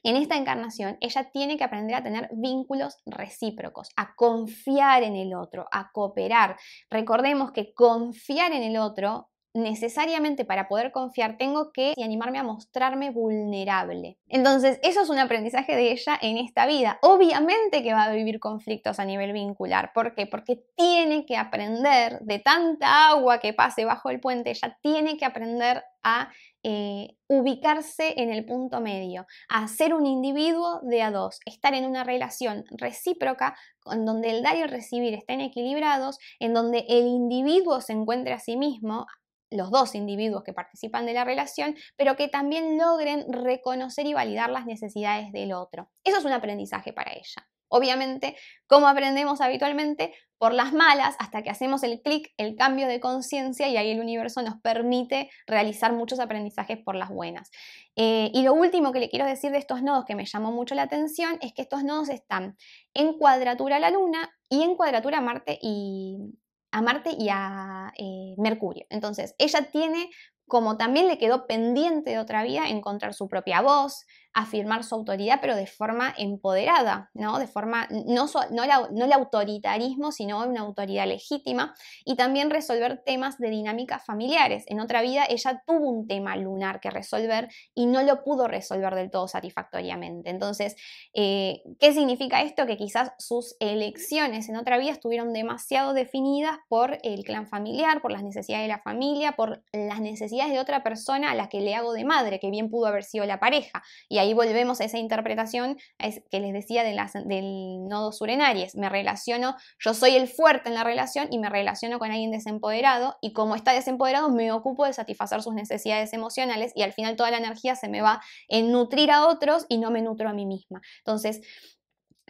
en esta encarnación, ella tiene que aprender a tener vínculos recíprocos, a confiar en el otro, a cooperar. Recordemos que confiar en el otro necesariamente para poder confiar tengo que animarme a mostrarme vulnerable. Entonces, eso es un aprendizaje de ella en esta vida. Obviamente que va a vivir conflictos a nivel vincular. ¿Por qué? Porque tiene que aprender de tanta agua que pase bajo el puente, ella tiene que aprender a eh, ubicarse en el punto medio, a ser un individuo de a dos, estar en una relación recíproca en donde el dar y el recibir estén equilibrados, en donde el individuo se encuentre a sí mismo, los dos individuos que participan de la relación, pero que también logren reconocer y validar las necesidades del otro. Eso es un aprendizaje para ella. Obviamente, como aprendemos habitualmente, por las malas, hasta que hacemos el clic, el cambio de conciencia y ahí el universo nos permite realizar muchos aprendizajes por las buenas. Eh, y lo último que le quiero decir de estos nodos que me llamó mucho la atención es que estos nodos están en cuadratura la Luna y en cuadratura Marte y, a Marte y a eh, Mercurio. Entonces, ella tiene como también le quedó pendiente de otra vida encontrar su propia voz, afirmar su autoridad, pero de forma empoderada, ¿no? De forma, no, no, el autoritarismo, sino una autoridad legítima, y también resolver temas de dinámicas familiares. En otra vida ella tuvo un tema lunar que resolver y no lo pudo resolver del todo satisfactoriamente. Entonces, eh, ¿qué significa esto? Que quizás sus elecciones en otra vida estuvieron demasiado definidas por el clan familiar, por las necesidades de la familia, por las necesidades de otra persona a la que le hago de madre, que bien pudo haber sido la pareja. Y ahí volvemos a esa interpretación que les decía de las, del nodo sur Me relaciono, yo soy el fuerte en la relación y me relaciono con alguien desempoderado y como está desempoderado me ocupo de satisfacer sus necesidades emocionales y al final toda la energía se me va en nutrir a otros y no me nutro a mí misma. Entonces,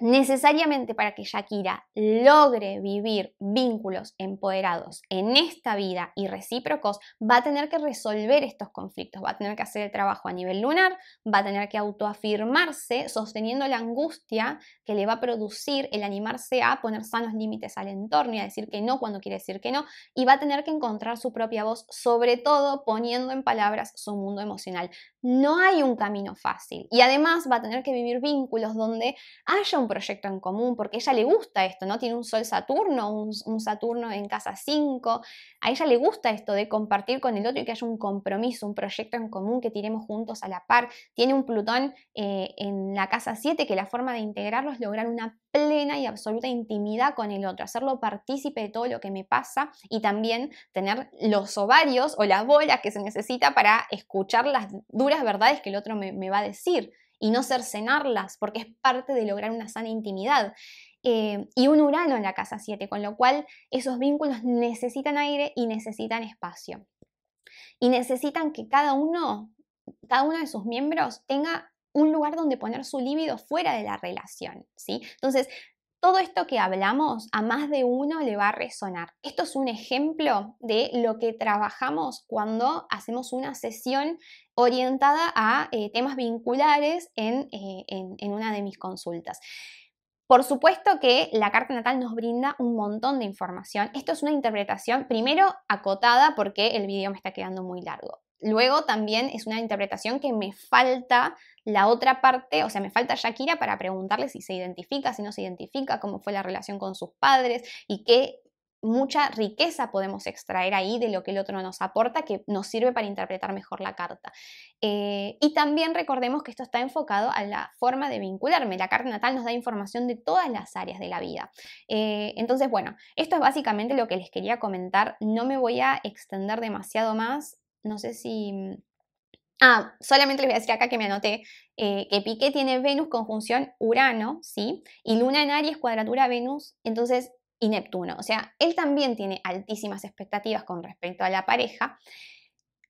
necesariamente para que Shakira logre vivir vínculos empoderados en esta vida y recíprocos, va a tener que resolver estos conflictos, va a tener que hacer el trabajo a nivel lunar, va a tener que autoafirmarse sosteniendo la angustia que le va a producir el animarse a poner sanos límites al entorno y a decir que no cuando quiere decir que no, y va a tener que encontrar su propia voz, sobre todo poniendo en palabras su mundo emocional. No hay un camino fácil y además va a tener que vivir vínculos donde haya un proyecto en común, porque a ella le gusta esto, ¿no? Tiene un Sol Saturno, un, Saturno en casa 5, a ella le gusta esto de compartir con el otro y que haya un compromiso, un proyecto en común que tiremos juntos a la par. Tiene un Plutón eh, en la casa 7 que la forma de integrarlo es lograr una plena y absoluta intimidad con el otro, hacerlo partícipe de todo lo que me pasa y también tener los ovarios o las bolas que se necesita para escuchar las duras las verdades que el otro me, va a decir y no cercenarlas, porque es parte de lograr una sana intimidad. Eh, y un Urano en la casa 7, con lo cual esos vínculos necesitan aire y necesitan espacio. Y necesitan que cada uno, cada uno de sus miembros tenga un lugar donde poner su libido fuera de la relación, ¿sí? Entonces, todo esto que hablamos a más de uno le va a resonar. Esto es un ejemplo de lo que trabajamos cuando hacemos una sesión orientada a eh, temas vinculares eh, en, en una de mis consultas. Por supuesto que la carta natal nos brinda un montón de información. Esto es una interpretación, primero acotada porque el video me está quedando muy largo. Luego también es una interpretación que me falta la otra parte, o sea, me falta Shakira para preguntarle si se identifica, si no se identifica, cómo fue la relación con sus padres y qué mucha riqueza podemos extraer ahí de lo que el otro nos aporta, que nos sirve para interpretar mejor la carta. Eh, y también recordemos que esto está enfocado a la forma de vincularme. La carta natal nos da información de todas las áreas de la vida. Eh, entonces, bueno, esto es básicamente lo que les quería comentar. No me voy a extender demasiado más no sé si... Mm, ah, solamente les voy a decir acá que me anoté eh, que Piqué tiene Venus conjunción Urano, ¿sí? Y Luna en Aries cuadratura Venus, entonces, y Neptuno. O sea, él también tiene altísimas expectativas con respecto a la pareja,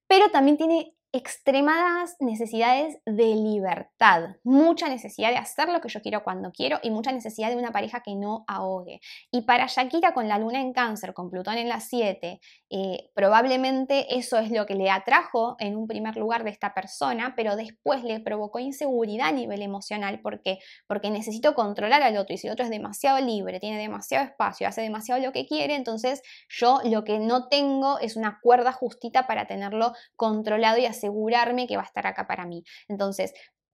pero también tiene extremadas necesidades de libertad, mucha necesidad de hacer lo que yo quiero cuando quiero y mucha necesidad de una pareja que no ahogue. Y para Shakira con la luna en cáncer, con Plutón en las 7, eh, probablemente eso es lo que le atrajo en un primer lugar de esta persona, pero después le provocó inseguridad a nivel emocional porque, porque necesito controlar al otro y si el otro es demasiado libre, tiene demasiado espacio, hace demasiado lo que quiere, entonces yo lo que no tengo es una cuerda justita para tenerlo controlado y así asegurarme que va a estar acá para mí. Entonces,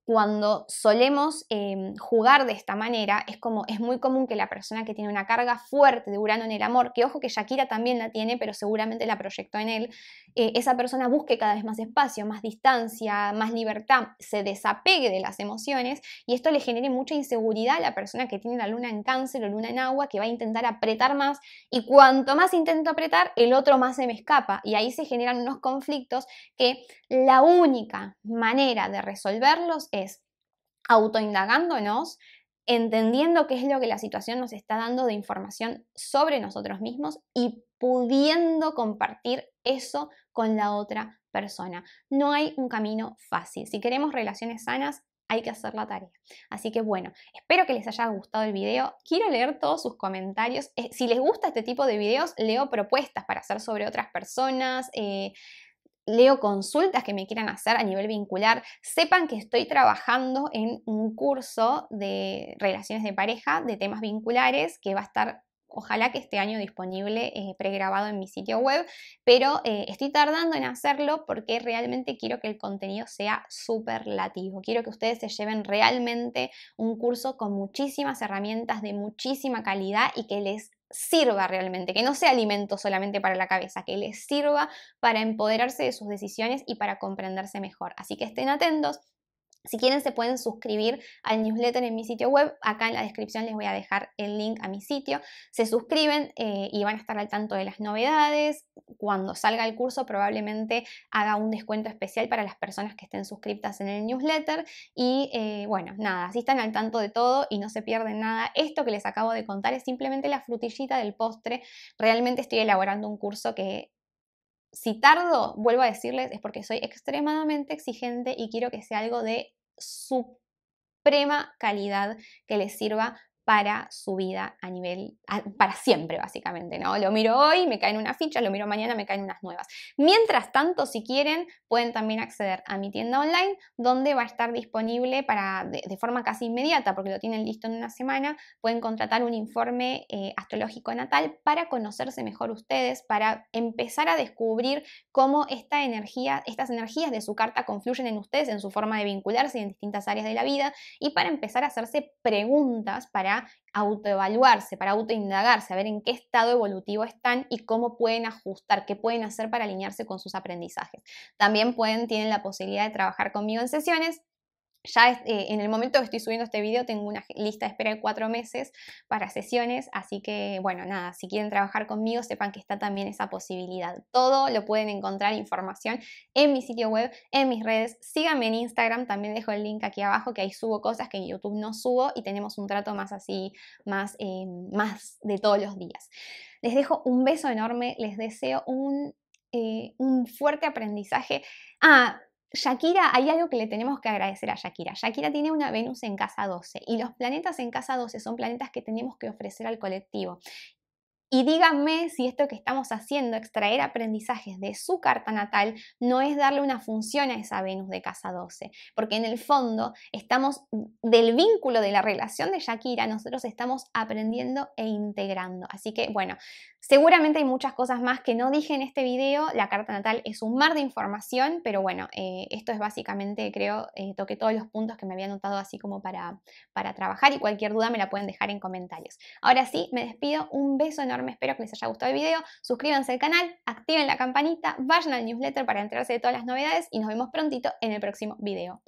cuando solemos em, jugar de esta manera, es como es muy común que la persona que tiene una carga fuerte de Urano en el amor, que ojo que Shakira también la tiene, pero seguramente la proyectó en él, eh, esa persona busque cada vez más espacio, más distancia, más libertad, se desapegue de las emociones y esto le genere mucha inseguridad a la persona que tiene la luna en cáncer o luna en agua, que va a intentar apretar más y cuanto más intento apretar, el otro más se me escapa y ahí se generan unos conflictos que la única manera de resolverlos es es autoindagándonos, entendiendo qué es lo que la situación nos está dando de información sobre nosotros mismos y pudiendo compartir eso con la otra persona. No hay un camino fácil. Si queremos relaciones sanas, hay que hacer la tarea. Así que bueno, espero que les haya gustado el video. Quiero leer todos sus comentarios. Eh, si les gusta este tipo de videos, leo propuestas para hacer sobre otras personas. Eh, leo consultas que me quieran hacer a nivel vincular, sepan que estoy trabajando en un curso de relaciones de pareja, de temas vinculares, que va a estar ojalá que este año disponible eh, pregrabado en mi sitio web, pero eh, estoy tardando en hacerlo porque realmente quiero que el contenido sea superlativo. Quiero que ustedes se lleven realmente un curso con muchísimas herramientas de muchísima calidad y que les sirva realmente, que no sea alimento solamente para la cabeza, que les sirva para empoderarse de sus decisiones y para comprenderse mejor. Así que estén atentos, si quieren se pueden suscribir al newsletter en mi sitio web. Acá en la descripción les voy a dejar el link a mi sitio. Se suscriben eh, y van a estar al tanto de las novedades. Cuando salga el curso probablemente haga un descuento especial para las personas que estén suscriptas en el newsletter. Y eh, bueno, nada, así están al tanto de todo y no se pierden nada. Esto que les acabo de contar es simplemente la frutillita del postre. Realmente estoy elaborando un curso que si tardo, vuelvo a decirles, es porque soy extremadamente exigente y quiero que sea algo de suprema calidad que les sirva para su vida a nivel, para siempre básicamente, ¿no? Lo miro hoy, me caen unas fichas, lo miro mañana, me caen unas nuevas. Mientras tanto, si quieren, pueden también acceder a mi tienda online, donde va a estar disponible para, de, forma casi inmediata, porque lo tienen listo en una semana, pueden contratar un informe eh, astrológico natal para conocerse mejor ustedes, para empezar a descubrir cómo esta energía, estas energías de su carta confluyen en ustedes, en su forma de vincularse en distintas áreas de la vida, y para empezar a hacerse preguntas para autoevaluarse, para autoindagarse, a ver en qué estado evolutivo están y cómo pueden ajustar, qué pueden hacer para alinearse con sus aprendizajes. También pueden, tienen la posibilidad de trabajar conmigo en sesiones ya eh, en el momento que estoy subiendo este video tengo una lista de espera de cuatro meses para sesiones, así que bueno, nada, si quieren trabajar conmigo sepan que está también esa posibilidad. Todo lo pueden encontrar, información en mi sitio web, en mis redes, síganme en Instagram, también dejo el link aquí abajo que ahí subo cosas que en YouTube no subo y tenemos un trato más así, más, eh, más de todos los días. Les dejo un beso enorme, les deseo un, eh, un fuerte aprendizaje. Ah, Shakira, hay algo que le tenemos que agradecer a Shakira. Shakira tiene una Venus en casa 12 y los planetas en casa 12 son planetas que tenemos que ofrecer al colectivo. Y díganme si esto que estamos haciendo, extraer aprendizajes de su carta natal, no es darle una función a esa Venus de casa 12, porque en el fondo estamos mm, del vínculo de la relación de Shakira, nosotros estamos aprendiendo e integrando. Así que bueno, Seguramente hay muchas cosas más que no dije en este video, la carta natal es un mar de información, pero bueno, eh, esto es básicamente, creo, eh, toqué todos los puntos que me había anotado así como para, para trabajar y cualquier duda me la pueden dejar en comentarios. Ahora sí, me despido, un beso enorme, espero que les haya gustado el video, suscríbanse al canal, activen la campanita, vayan al newsletter para enterarse de todas las novedades y nos vemos prontito en el próximo video.